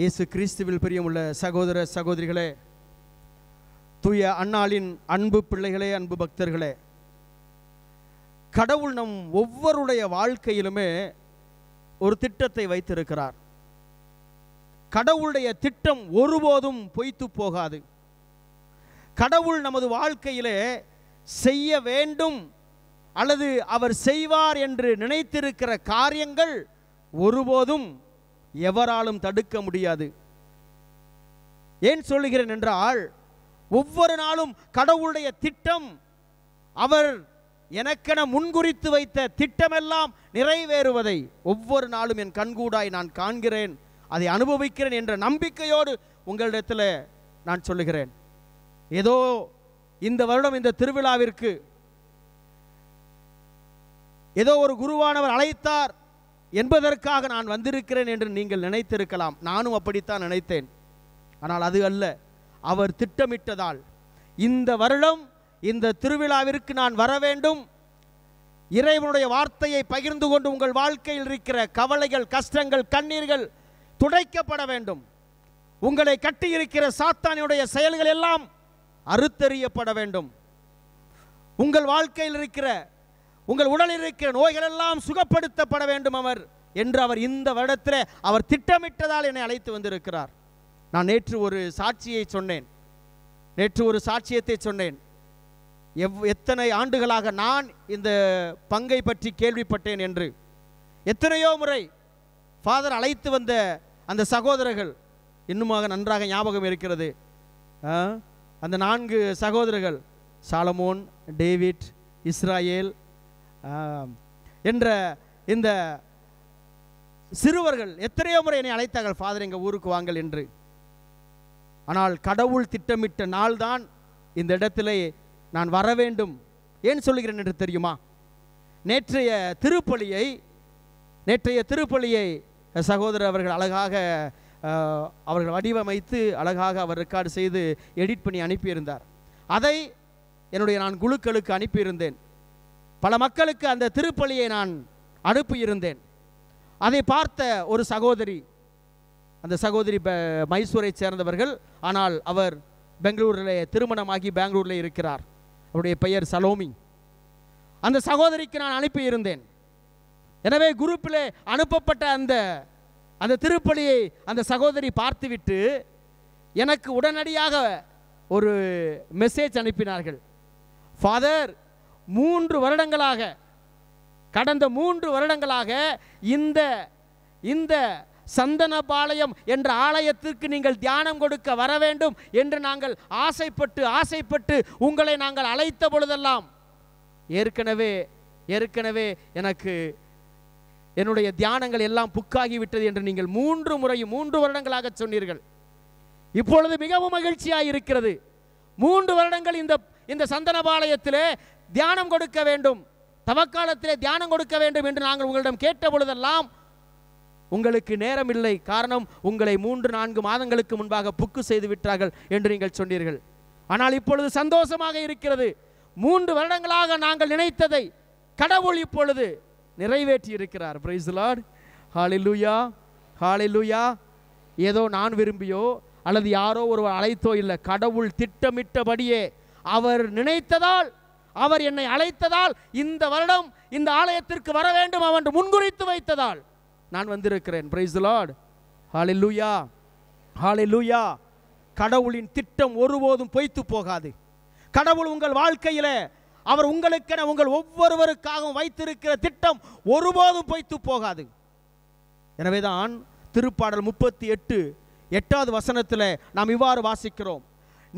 இயேசு கிறிஸ்துவில் பிரியமுள்ள சகோதர சகோதரிகளே தூய அண்ணாளின் அன்பு பிள்ளைகளே அன்பு பக்தர்களே கடவுள் நம் ஒவ்வொருடைய வாழ்க்கையிலுமே ஒரு திட்டத்தை வைத்திருக்கிறார் கடவுளுடைய திட்டம் ஒருபோதும் பொய்த்து போகாது கடவுள் நமது வாழ்க்கையிலே செய்ய வேண்டும் அல்லது அவர் செய்வார் என்று நினைத்திருக்கிற காரியங்கள் ஒருபோதும் எவராலும் தடுக்க முடியாது ஏன் சொல்லுகிறேன் என்றால் ஒவ்வொரு நாளும் கடவுளுடைய திட்டம் அவர் எனக்கென முன்குறித்து வைத்த திட்டமெல்லாம் நிறைவேறுவதை ஒவ்வொரு நாளும் என் கண்கூடாய் நான் காண்கிறேன் அதை அனுபவிக்கிறேன் என்ற நம்பிக்கையோடு உங்களிடத்தில் நான் சொல்லுகிறேன் ஏதோ இந்த வருடம் இந்த திருவிழாவிற்கு ஏதோ ஒரு குருவானவர் அழைத்தார் என்பதற்காக நான் வந்திருக்கிறேன் என்று நீங்கள் நினைத்திருக்கலாம் நானும் அப்படித்தான் நினைத்தேன் ஆனால் அது அல்ல அவர் திட்டமிட்டதால் இந்த வருடம் இந்த திருவிழாவிற்கு நான் வர வேண்டும் இறைவனுடைய வார்த்தையை பகிர்ந்து கொண்டு உங்கள் வாழ்க்கையில் இருக்கிற கவலைகள் கஷ்டங்கள் கண்ணீர்கள் துடைக்கப்பட வேண்டும் உங்களை கட்டியிருக்கிற சாத்தானியுடைய செயல்கள் எல்லாம் அறுத்தறியப்பட வேண்டும் உங்கள் வாழ்க்கையில் இருக்கிற உங்கள் உடலில் இருக்கிற நோய்கள் எல்லாம் சுகப்படுத்தப்பட வேண்டும் அவர் என்று அவர் இந்த வருடத்தில் அவர் திட்டமிட்டதால் என்னை அழைத்து வந்திருக்கிறார் நான் நேற்று ஒரு சாட்சியை சொன்னேன் நேற்று ஒரு சாட்சியத்தை சொன்னேன் எவ் எத்தனை ஆண்டுகளாக நான் இந்த பங்கை பற்றி கேள்விப்பட்டேன் என்று எத்தனையோ முறை ஃபாதர் அழைத்து வந்த அந்த சகோதரர்கள் இன்னுமாக நன்றாக ஞாபகம் இருக்கிறது அந்த நான்கு சகோதரர்கள் சாலமோன் டேவிட் இஸ்ராயேல் என்ற இந்த சிறுவர்கள் எத்தனையோ முறை என்னை அழைத்தார்கள் ஃபாதர் எங்கள் ஊருக்கு வாங்கள் என்று ஆனால் கடவுள் திட்டமிட்ட நாள்தான் இந்த இடத்திலே நான் வர வேண்டும் ஏன் சொல்லுகிறேன் என்று தெரியுமா நேற்றைய திருப்பலியை நேற்றைய திருப்பலியை சகோதரர் அவர்கள் அழகாக அவர்கள் வடிவமைத்து அழகாக அவர் ரெக்கார்டு செய்து எடிட் பண்ணி அனுப்பியிருந்தார் அதை என்னுடைய நான் குழுக்களுக்கு அனுப்பியிருந்தேன் பல மக்களுக்கு அந்த திருப்பலியை நான் அனுப்பியிருந்தேன் அதை பார்த்த ஒரு சகோதரி அந்த சகோதரி மைசூரை சேர்ந்தவர்கள் ஆனால் அவர் பெங்களூரில் திருமணமாகி பெங்களூரில் இருக்கிறார் அவருடைய பெயர் சலோமி அந்த சகோதரிக்கு நான் அனுப்பியிருந்தேன் எனவே குரூப்பில் அனுப்பப்பட்ட அந்த அந்த திருப்பலியை அந்த சகோதரி பார்த்துவிட்டு எனக்கு உடனடியாக ஒரு மெசேஜ் அனுப்பினார்கள் ஃபாதர் மூன்று வருடங்களாக கடந்த மூன்று வருடங்களாக இந்த இந்த சந்தனபாளையம் என்ற ஆலயத்திற்கு நீங்கள் தியானம் கொடுக்க வர வேண்டும் என்று நாங்கள் ஆசைப்பட்டு ஆசைப்பட்டு உங்களை நாங்கள் அழைத்த பொழுதெல்லாம் ஏற்கனவே ஏற்கனவே எனக்கு என்னுடைய தியானங்கள் எல்லாம் புக்காகிவிட்டது என்று நீங்கள் மூன்று முறையும் மூன்று வருடங்களாக சொன்னீர்கள் இப்பொழுது மிகவும் மகிழ்ச்சியாக இருக்கிறது மூன்று வருடங்கள் இந்த இந்த சந்தனபாளையத்திலே தியானம் கொடுக்க வேண்டும் தவக்காலத்திலே தியானம் கொடுக்க வேண்டும் என்று நாங்கள் உங்களிடம் கேட்ட பொழுதெல்லாம் உங்களுக்கு நேரம் இல்லை காரணம் உங்களை மூன்று நான்கு மாதங்களுக்கு முன்பாக புக்கு செய்து விட்டார்கள் என்று நீங்கள் சொன்னீர்கள் ஆனால் இப்பொழுது சந்தோஷமாக இருக்கிறது மூன்று வருடங்களாக நாங்கள் நினைத்ததை கடவுள் இப்பொழுது நிறைவேற்றி இருக்கிறார் பிரைஸ் லூயா ஹாலிலுயா ஹாலிலுயா ஏதோ நான் விரும்பியோ அல்லது யாரோ ஒருவர் அழைத்தோ இல்லை கடவுள் திட்டமிட்டபடியே அவர் நினைத்ததால் அவர் என்னை அழைத்ததால் இந்த வருடம் இந்த ஆலயத்திற்கு வர வேண்டும் அவன் முன்குறித்து வைத்ததால் நான் வந்திருக்கிறேன் பிரைஸ் லார்ட் லூயா லூயா கடவுளின் திட்டம் ஒருபோதும் பொய்த்து போகாது கடவுள் உங்கள் வாழ்க்கையில் அவர் உங்களுக்கென உங்கள் ஒவ்வொருவருக்காகவும் வைத்திருக்கிற திட்டம் ஒருபோதும் பொய்த்து போகாது எனவேதான் திருப்பாடல் முப்பத்தி எட்டு எட்டாவது வசனத்தில் நாம் இவ்வாறு வாசிக்கிறோம்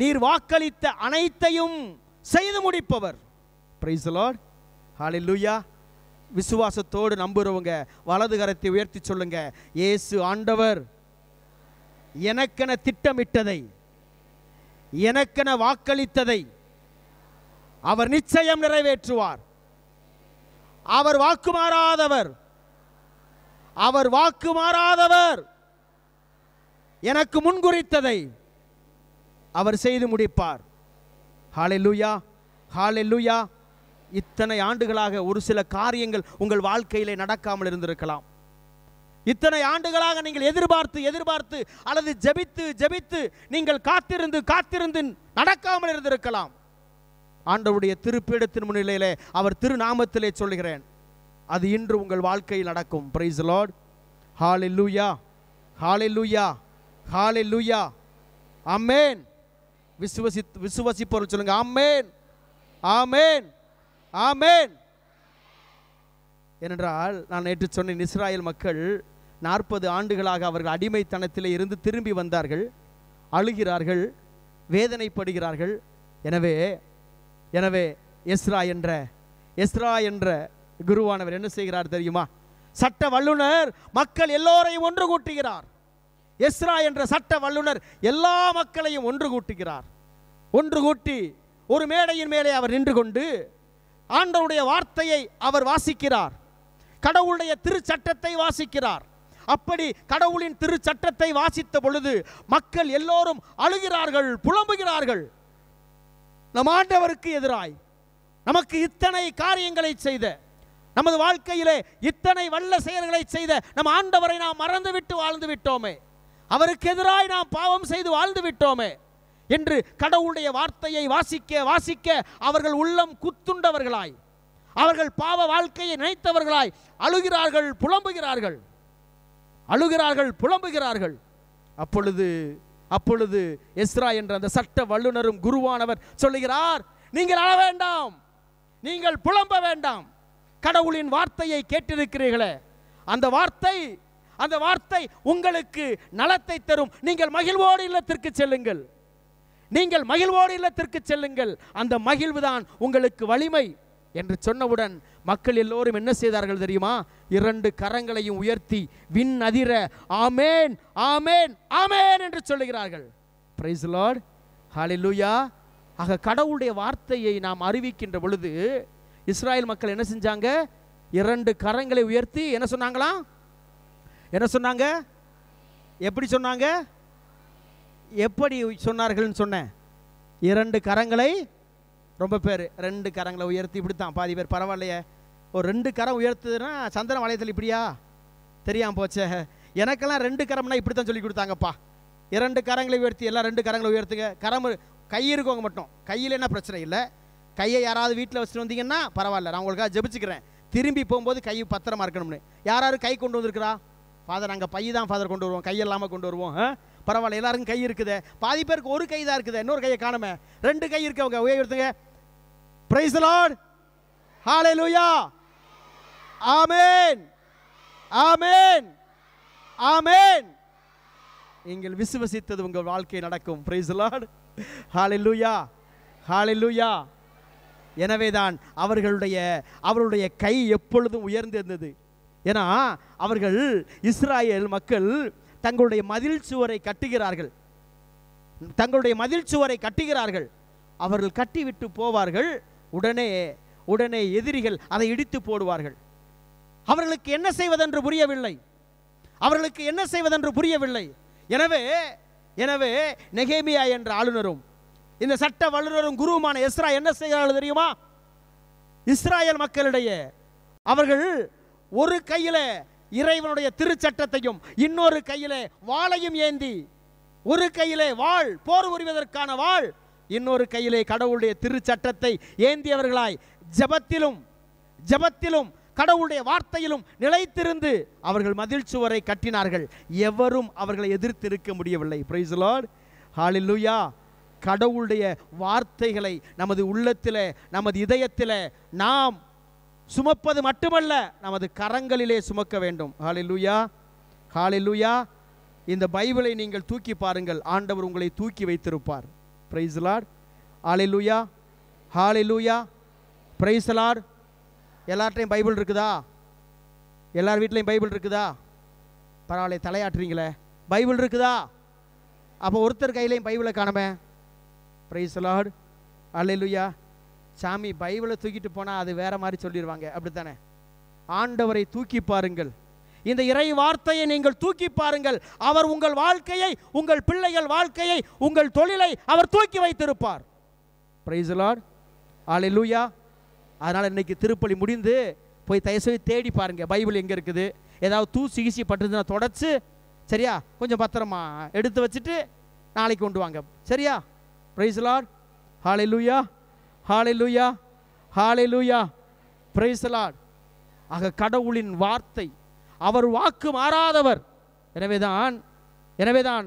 நீர் வாக்களித்த அனைத்தையும் செய்து முடிப்பவர் பிரைஸ் லார்ட் லூயா விசுவாசத்தோடு நம்புறவங்க வலது கரத்தை உயர்த்தி சொல்லுங்க இயேசு ஆண்டவர் எனக்கென திட்டமிட்டதை எனக்கென வாக்களித்ததை அவர் நிச்சயம் நிறைவேற்றுவார் அவர் வாக்கு மாறாதவர் அவர் வாக்கு மாறாதவர் எனக்கு முன்குறித்ததை அவர் செய்து முடிப்பார் ஹாலே லூயா ஹாலே லூயா இத்தனை ஆண்டுகளாக ஒரு சில காரியங்கள் உங்கள் வாழ்க்கையிலே நடக்காமல் இருந்திருக்கலாம் இத்தனை ஆண்டுகளாக நீங்கள் எதிர்பார்த்து எதிர்பார்த்து அல்லது ஜபித்து ஜபித்து நீங்கள் காத்திருந்து காத்திருந்து நடக்காமல் இருந்திருக்கலாம் ஆண்டவுடைய திருப்பீடத்தின் முன்னிலையிலே அவர் திருநாமத்திலே சொல்கிறேன் அது இன்று உங்கள் வாழ்க்கையில் நடக்கும் பிரைஸ் லார்ட் ஹாலி லூயா ஹாலே லூயா ஹாலே லூயா அம்மேன் விசுவசி விசுவசிப்பவர்கள் சொல்லுங்க ஆமேன் ஆமேன் ஆமேன் ஏனென்றால் நான் நேற்று சொன்னேன் இஸ்ராயல் மக்கள் நாற்பது ஆண்டுகளாக அவர்கள் அடிமைத்தனத்தில் இருந்து திரும்பி வந்தார்கள் அழுகிறார்கள் வேதனைப்படுகிறார்கள் எனவே எனவே எஸ்ரா என்ற எஸ்ரா என்ற குருவானவர் என்ன செய்கிறார் தெரியுமா சட்ட வல்லுநர் மக்கள் எல்லோரையும் ஒன்று கூட்டுகிறார் எஸ்ரா என்ற சட்ட வல்லுனர் எல்லா மக்களையும் ஒன்று கூட்டுகிறார் ஒன்று கூட்டி ஒரு மேடையின் மேலே அவர் நின்று கொண்டு ஆண்டவருடைய வார்த்தையை அவர் வாசிக்கிறார் கடவுளுடைய திருச்சட்டத்தை வாசிக்கிறார் அப்படி கடவுளின் திருச்சட்டத்தை வாசித்த பொழுது மக்கள் எல்லோரும் அழுகிறார்கள் புலம்புகிறார்கள் நம் ஆண்டவருக்கு எதிராய் நமக்கு இத்தனை காரியங்களை செய்த நமது வாழ்க்கையிலே இத்தனை வல்ல செயல்களை செய்த நம் ஆண்டவரை நாம் மறந்துவிட்டு வாழ்ந்து விட்டோமே அவருக்கு எதிராய் நாம் பாவம் செய்து வாழ்ந்து விட்டோமே என்று கடவுளுடைய வார்த்தையை வாசிக்க வாசிக்க அவர்கள் உள்ளம் குத்துண்டவர்களாய் அவர்கள் பாவ வாழ்க்கையை நினைத்தவர்களாய் அழுகிறார்கள் புலம்புகிறார்கள் அழுகிறார்கள் புலம்புகிறார்கள் அப்பொழுது அப்பொழுது எஸ்ரா என்ற அந்த சட்ட வல்லுநரும் குருவானவர் சொல்லுகிறார் நீங்கள் அழ வேண்டாம் நீங்கள் புலம்ப வேண்டாம் கடவுளின் வார்த்தையை கேட்டிருக்கிறீர்களே அந்த வார்த்தை அந்த வார்த்தை உங்களுக்கு நலத்தை தரும் நீங்கள் மகிழ்வோடு இல்லத்திற்கு செல்லுங்கள் நீங்கள் மகிழ்வோடு இல்லத்திற்கு செல்லுங்கள் அந்த மகிழ்வுதான் உங்களுக்கு வலிமை என்று சொன்னவுடன் மக்கள் எல்லோரும் என்ன செய்தார்கள் தெரியுமா இரண்டு கரங்களையும் உயர்த்தி விண் அதிர ஆமேன் ஆமேன் ஆமேன் என்று சொல்லுகிறார்கள் பிரைஸ் லார்ட் லூயா ஆக கடவுளுடைய வார்த்தையை நாம் அறிவிக்கின்ற பொழுது இஸ்ராயல் மக்கள் என்ன செஞ்சாங்க இரண்டு கரங்களை உயர்த்தி என்ன சொன்னாங்களாம் என்ன சொன்னாங்க எப்படி சொன்னாங்க எப்படி சொன்னார்கள்னு சொன்னேன் இரண்டு கரங்களை ரொம்ப பேர் ரெண்டு கரங்களை உயர்த்தி இப்படித்தான் பாதி பேர் பரவாயில்லையே ஒரு ரெண்டு கரம் உயர்த்துதுன்னா சந்திர வளையத்தில் இப்படியா தெரியாமல் போச்சே எனக்கெல்லாம் ரெண்டு கரம்னா இப்படி தான் சொல்லி கொடுத்தாங்கப்பா இரண்டு கரங்களை உயர்த்தி எல்லாம் ரெண்டு கரங்களை உயர்த்துங்க கரம் கை இருக்கவங்க மட்டும் கையில் என்ன பிரச்சனை இல்லை கையை யாராவது வீட்டில் வச்சுட்டு வந்தீங்கன்னா பரவாயில்ல நான் உங்களுக்காக ஜபிச்சுக்கிறேன் திரும்பி போகும்போது கை பத்திரமா இருக்கணும்னு யாராவது கை கொண்டு வந்திருக்கிறா ஃபாதர் நாங்கள் பை தான் ஃபாதர் கொண்டு வருவோம் கையெல்லாமல் கொண்டு வருவோம் பரவாயில்ல எல்லாருக்கும் கை இருக்குது பாதி பேருக்கு ஒரு கை தான் இருக்குது இன்னொரு கையை காணுமே ரெண்டு கை அவங்க உயர்த்துங்க பிரைஸ் லார்ட் ஹாலே லூயா ஆமேன் ஆமேன் ஆமேன் நீங்கள் விசுவசித்தது உங்கள் வாழ்க்கை நடக்கும் பிரைஸ் லார்ட் ஹாலே லூயா ஹாலே லூயா எனவேதான் அவர்களுடைய அவருடைய கை எப்பொழுதும் உயர்ந்திருந்தது ஏன்னா அவர்கள் இஸ்ராயல் மக்கள் தங்களுடைய மதில் சுவரை கட்டுகிறார்கள் தங்களுடைய மதில் சுவரை கட்டுகிறார்கள் அவர்கள் கட்டிவிட்டு போவார்கள் உடனே உடனே எதிரிகள் அதை இடித்து போடுவார்கள் அவர்களுக்கு என்ன செய்வதென்று புரியவில்லை அவர்களுக்கு என்ன செய்வதென்று புரியவில்லை எனவே எனவே நெகேமியா என்ற ஆளுநரும் இந்த சட்ட வல்லுநரும் குருவுமான இஸ்ரா என்ன செய்கிறார்கள் தெரியுமா இஸ்ராயல் மக்களிடையே அவர்கள் ஒரு கையில் இறைவனுடைய திருச்சட்டத்தையும் இன்னொரு கையில் வாளையும் ஏந்தி ஒரு கையிலே வாழ் போர் உரிவதற்கான வாழ் இன்னொரு கையிலே கடவுளுடைய திருச்சட்டத்தை ஏந்தியவர்களாய் ஜபத்திலும் ஜபத்திலும் கடவுளுடைய வார்த்தையிலும் நிலைத்திருந்து அவர்கள் மதில் சுவரை கட்டினார்கள் எவரும் அவர்களை எதிர்த்து இருக்க முடியவில்லை பிரைஸ் கடவுளுடைய வார்த்தைகளை நமது உள்ளத்தில் நமது இதயத்தில் நாம் சுமப்பது மட்டுமல்ல நமது கரங்களிலே சுமக்க வேண்டும் லூயா ஹாலி லூயா இந்த பைபிளை நீங்கள் தூக்கி பாருங்கள் ஆண்டவர் உங்களை தூக்கி வைத்திருப்பார் பிரைஸ் லார்ட் ஹாலிலுயா லூயா பிரைஸ் லார்ட் எல்லார்ட்டையும் பைபிள் இருக்குதா எல்லார் வீட்லேயும் பைபிள் இருக்குதா பரவாயில்ல தலையாட்டுறீங்களே பைபிள் இருக்குதா அப்போ ஒருத்தர் கையிலையும் பைபிளை காணமே பிரைஸ் லார்ட் லூயா சாமி பைபிளை தூக்கிட்டு போனால் அது வேற மாதிரி சொல்லிடுவாங்க அப்படித்தானே ஆண்டவரை தூக்கி பாருங்கள் இந்த இறை வார்த்தையை நீங்கள் தூக்கி பாருங்கள் அவர் உங்கள் வாழ்க்கையை உங்கள் பிள்ளைகள் வாழ்க்கையை உங்கள் தொழிலை அவர் தூக்கி வைத்திருப்பார் பிரைஸ்லாட் லூயா அதனால் இன்னைக்கு திருப்பலி முடிந்து போய் தயவுசெய்து தேடி பாருங்கள் பைபிள் எங்கே இருக்குது ஏதாவது தூ சிகிச்சை பட்டுதுன்னா தொடச்சு சரியா கொஞ்சம் பத்திரமா எடுத்து வச்சுட்டு நாளைக்கு கொண்டு வாங்க சரியா பிரைஸ்லாட் ஹாலை லூயா ஹாலே லூயா ஹாலே லூயா பிரைசலாட் ஆக கடவுளின் வார்த்தை அவர் வாக்கு மாறாதவர் எனவேதான் எனவேதான்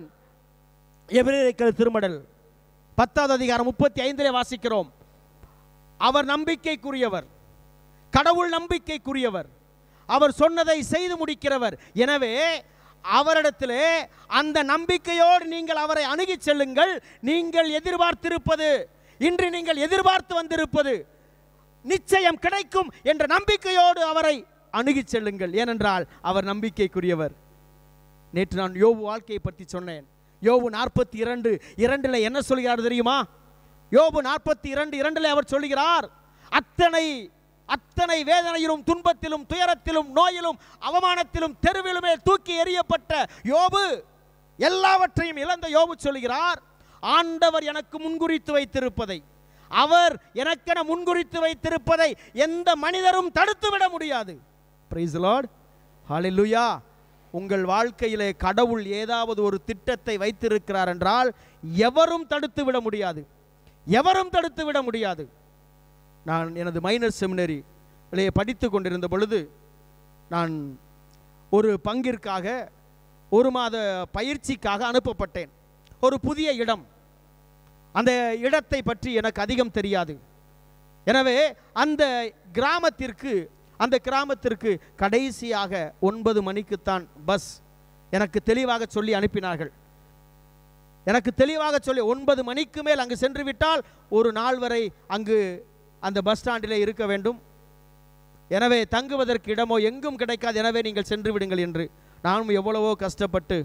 எபிரேக்கிற திருமடல் பத்தாவது அதிகாரம் முப்பத்தி ஐந்திலே வாசிக்கிறோம் அவர் நம்பிக்கைக்குரியவர் கடவுள் நம்பிக்கைக்குரியவர் அவர் சொன்னதை செய்து முடிக்கிறவர் எனவே அவரிடத்திலே அந்த நம்பிக்கையோடு நீங்கள் அவரை அணுகி செல்லுங்கள் நீங்கள் எதிர்பார்த்திருப்பது இன்று நீங்கள் எதிர்பார்த்து வந்திருப்பது நிச்சயம் கிடைக்கும் என்ற நம்பிக்கையோடு அவரை அணுகி செல்லுங்கள் ஏனென்றால் அவர் நம்பிக்கைக்குரியவர் நேற்று நான் யோவு வாழ்க்கையை பற்றி சொன்னேன் யோவு நாற்பத்தி இரண்டு இரண்டில் என்ன சொல்கிறார் தெரியுமா யோபு நாற்பத்தி இரண்டு இரண்டில் அவர் சொல்கிறார் அத்தனை அத்தனை வேதனையிலும் துன்பத்திலும் துயரத்திலும் நோயிலும் அவமானத்திலும் தெருவிலுமே தூக்கி எறியப்பட்ட யோபு எல்லாவற்றையும் இழந்த யோபு சொல்கிறார் ஆண்டவர் எனக்கு முன்குறித்து வைத்திருப்பதை அவர் எனக்கென முன்குறித்து வைத்திருப்பதை எந்த மனிதரும் தடுத்துவிட முடியாது உங்கள் வாழ்க்கையிலே கடவுள் ஏதாவது ஒரு திட்டத்தை வைத்திருக்கிறார் என்றால் எவரும் தடுத்து விட முடியாது எவரும் தடுத்து விட முடியாது நான் எனது மைனர் செமினரி படித்து கொண்டிருந்த பொழுது நான் ஒரு பங்கிற்காக ஒரு மாத பயிற்சிக்காக அனுப்பப்பட்டேன் ஒரு புதிய இடம் அந்த இடத்தை பற்றி எனக்கு அதிகம் தெரியாது எனவே அந்த கிராமத்திற்கு அந்த கிராமத்திற்கு கடைசியாக ஒன்பது மணிக்குத்தான் பஸ் எனக்கு தெளிவாக சொல்லி அனுப்பினார்கள் எனக்கு தெளிவாக சொல்லி ஒன்பது மணிக்கு மேல் அங்கு சென்று விட்டால் ஒரு நாள் வரை அங்கு அந்த பஸ் ஸ்டாண்டிலே இருக்க வேண்டும் எனவே தங்குவதற்கு இடமோ எங்கும் கிடைக்காது எனவே நீங்கள் சென்று விடுங்கள் என்று நானும் எவ்வளவோ கஷ்டப்பட்டு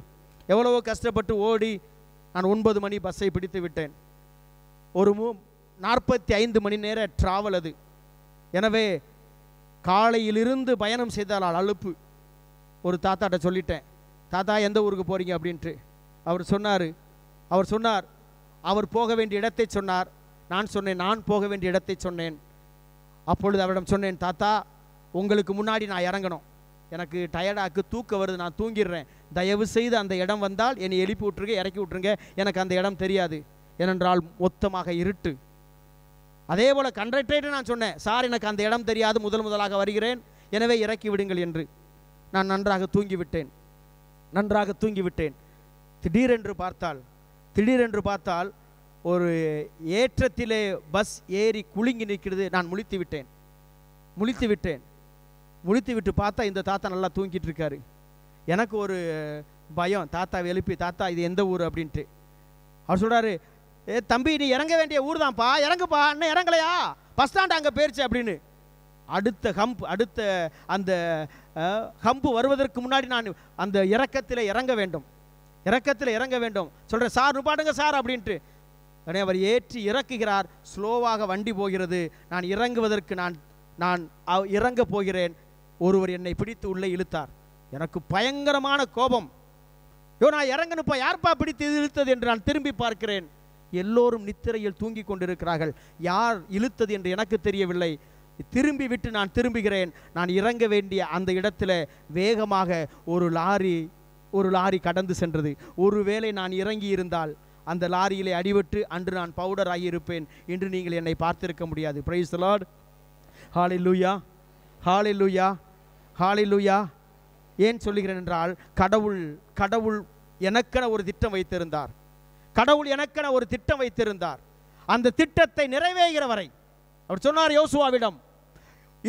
எவ்வளவோ கஷ்டப்பட்டு ஓடி நான் ஒன்பது மணி பஸ்ஸை பிடித்து விட்டேன் ஒரு மூ நாற்பத்தி ஐந்து மணி நேர டிராவல் அது எனவே காலையிலிருந்து பயணம் செய்தால் அழுப்பு ஒரு தாத்தாட்ட சொல்லிட்டேன் தாத்தா எந்த ஊருக்கு போகிறீங்க அப்படின்ட்டு அவர் சொன்னார் அவர் சொன்னார் அவர் போக வேண்டிய இடத்தை சொன்னார் நான் சொன்னேன் நான் போக வேண்டிய இடத்தை சொன்னேன் அப்பொழுது அவரிடம் சொன்னேன் தாத்தா உங்களுக்கு முன்னாடி நான் இறங்கணும் எனக்கு டயர்டாக்கு தூக்க வருது நான் தூங்கிடுறேன் தயவு செய்து அந்த இடம் வந்தால் என்னை எழுப்பி விட்ருங்க இறக்கி விட்ருங்க எனக்கு அந்த இடம் தெரியாது ஏனென்றால் மொத்தமாக இருட்டு அதே போல் கண்டக்டரேட்டு நான் சொன்னேன் சார் எனக்கு அந்த இடம் தெரியாது முதல் முதலாக வருகிறேன் எனவே இறக்கி விடுங்கள் என்று நான் நன்றாக தூங்கிவிட்டேன் நன்றாக தூங்கிவிட்டேன் திடீரென்று பார்த்தால் திடீரென்று பார்த்தால் ஒரு ஏற்றத்திலே பஸ் ஏறி குலுங்கி நிற்கிறது நான் முழித்து விட்டேன் முழித்து விட்டேன் முடித்து விட்டு பார்த்தா இந்த தாத்தா நல்லா தூங்கிட்டு இருக்காரு எனக்கு ஒரு பயம் தாத்தாவை எழுப்பி தாத்தா இது எந்த ஊர் அப்படின்ட்டு அவர் சொல்கிறாரு ஏ தம்பி நீ இறங்க வேண்டிய ஊர் தான்ப்பா இறங்குப்பா இன்னும் இறங்கலையா பஸ் ஸ்டாண்ட் அங்கே போயிருச்சு அப்படின்னு அடுத்த ஹம்ப் அடுத்த அந்த ஹம்பு வருவதற்கு முன்னாடி நான் அந்த இறக்கத்தில் இறங்க வேண்டும் இறக்கத்தில் இறங்க வேண்டும் சொல்கிறேன் சார் ரூபாடுங்க சார் அப்படின்ட்டு அவர் ஏற்றி இறக்குகிறார் ஸ்லோவாக வண்டி போகிறது நான் இறங்குவதற்கு நான் நான் இறங்க போகிறேன் ஒருவர் என்னை பிடித்து உள்ளே இழுத்தார் எனக்கு பயங்கரமான கோபம் யோ நான் இறங்கணுப்பா யார்ப்பா பிடித்து இழுத்தது என்று நான் திரும்பி பார்க்கிறேன் எல்லோரும் நித்திரையில் தூங்கி கொண்டிருக்கிறார்கள் யார் இழுத்தது என்று எனக்கு தெரியவில்லை திரும்பி விட்டு நான் திரும்புகிறேன் நான் இறங்க வேண்டிய அந்த இடத்துல வேகமாக ஒரு லாரி ஒரு லாரி கடந்து சென்றது ஒருவேளை நான் இறங்கி இருந்தால் அந்த லாரியிலே அடிபட்டு அன்று நான் பவுடர் ஆகியிருப்பேன் இன்று நீங்கள் என்னை பார்த்திருக்க முடியாது பிரைஸ் லார்ட் ஹாலி லூயா ஹாலி லூயா ஹாலிலுயா ஏன் சொல்லுகிறேன் என்றால் கடவுள் கடவுள் எனக்கென ஒரு திட்டம் வைத்திருந்தார் கடவுள் எனக்கென ஒரு திட்டம் வைத்திருந்தார் அந்த திட்டத்தை நிறைவேறுகிற வரை அவர் சொன்னார் யோசுவாவிடம்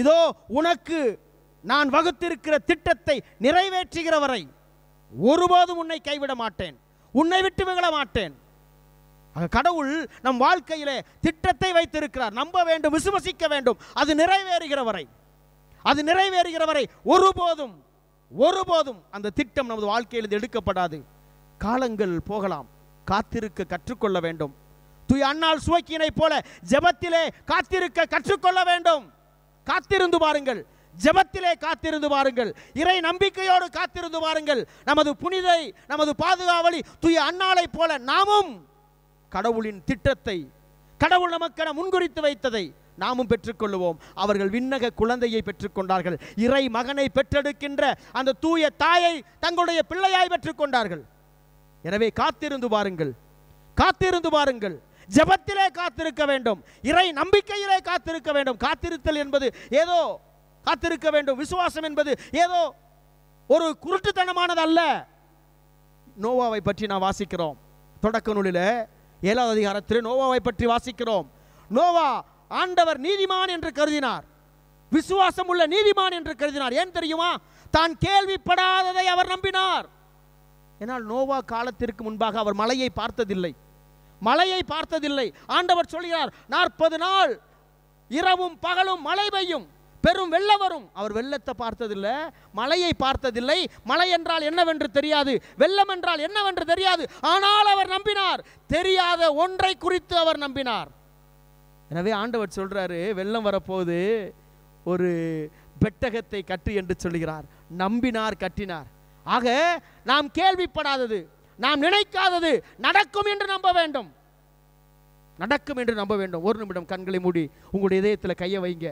இதோ உனக்கு நான் வகுத்திருக்கிற திட்டத்தை நிறைவேற்றுகிற வரை ஒருபோதும் உன்னை கைவிட மாட்டேன் உன்னை விட்டு விகழ மாட்டேன் கடவுள் நம் வாழ்க்கையிலே திட்டத்தை வைத்திருக்கிறார் நம்ப வேண்டும் விசுவசிக்க வேண்டும் அது நிறைவேறுகிற வரை அது நிறைவேறுகிற வரை ஒருபோதும் ஒருபோதும் அந்த திட்டம் நமது வாழ்க்கையில் எடுக்கப்படாது காலங்கள் போகலாம் காத்திருக்க கற்றுக்கொள்ள வேண்டும் தூய் அண்ணால் சுவக்கினை போல ஜபத்திலே காத்திருக்க கற்றுக்கொள்ள வேண்டும் காத்திருந்து பாருங்கள் ஜபத்திலே காத்திருந்து பாருங்கள் இறை நம்பிக்கையோடு காத்திருந்து பாருங்கள் நமது புனிதை நமது பாதுகாவலி துய அண்ணாலை போல நாமும் கடவுளின் திட்டத்தை கடவுள் நமக்கென முன்குறித்து வைத்ததை நாமும் பெற்றுக்கொள்ளுவோம் அவர்கள் விண்ணக குழந்தையை பெற்றுக்கொண்டார்கள் இறை மகனை பெற்றெடுக்கின்ற அந்த தூய தாயை தங்களுடைய பிள்ளையாய் பெற்றுக்கொண்டார்கள் எனவே காத்திருந்து பாருங்கள் காத்திருந்து பாருங்கள் ஜபத்திலே காத்திருக்க வேண்டும் இறை நம்பிக்கையிலே காத்திருக்க வேண்டும் காத்திருத்தல் என்பது ஏதோ காத்திருக்க வேண்டும் விசுவாசம் என்பது ஏதோ ஒரு குருட்டுத்தனமானது அல்ல நோவாவை பற்றி நான் வாசிக்கிறோம் தொடக்க நூலில் ஏழாவது அதிகாரத்தில் நோவாவை பற்றி வாசிக்கிறோம் நோவா ஆண்டவர் நீதிமான் என்று கருதினார் விசுவாசம் உள்ள நீதிமான் என்று கருதினார் ஏன் தெரியுமா தான் கேள்விப்படாததை அவர் நம்பினார் ஏனால் நோவா காலத்திற்கு முன்பாக அவர் மலையை பார்த்ததில்லை மலையை பார்த்ததில்லை ஆண்டவர் சொல்கிறார் நாற்பது நாள் இரவும் பகலும் மழை பெய்யும் பெரும் வெள்ள வரும் அவர் வெள்ளத்தை பார்த்ததில்லை மலையை பார்த்ததில்லை மலை என்றால் என்னவென்று தெரியாது வெள்ளம் என்றால் என்னவென்று தெரியாது ஆனால் அவர் நம்பினார் தெரியாத ஒன்றை குறித்து அவர் நம்பினார் எனவே ஆண்டவர் சொல்கிறாரு வெள்ளம் வரப்போது ஒரு பெட்டகத்தை கட்டு என்று சொல்கிறார் நம்பினார் கட்டினார் ஆக நாம் கேள்விப்படாதது நாம் நினைக்காதது நடக்கும் என்று நம்ப வேண்டும் நடக்கும் என்று நம்ப வேண்டும் ஒரு நிமிடம் கண்களை மூடி உங்களுடைய இதயத்தில் கையை வைங்க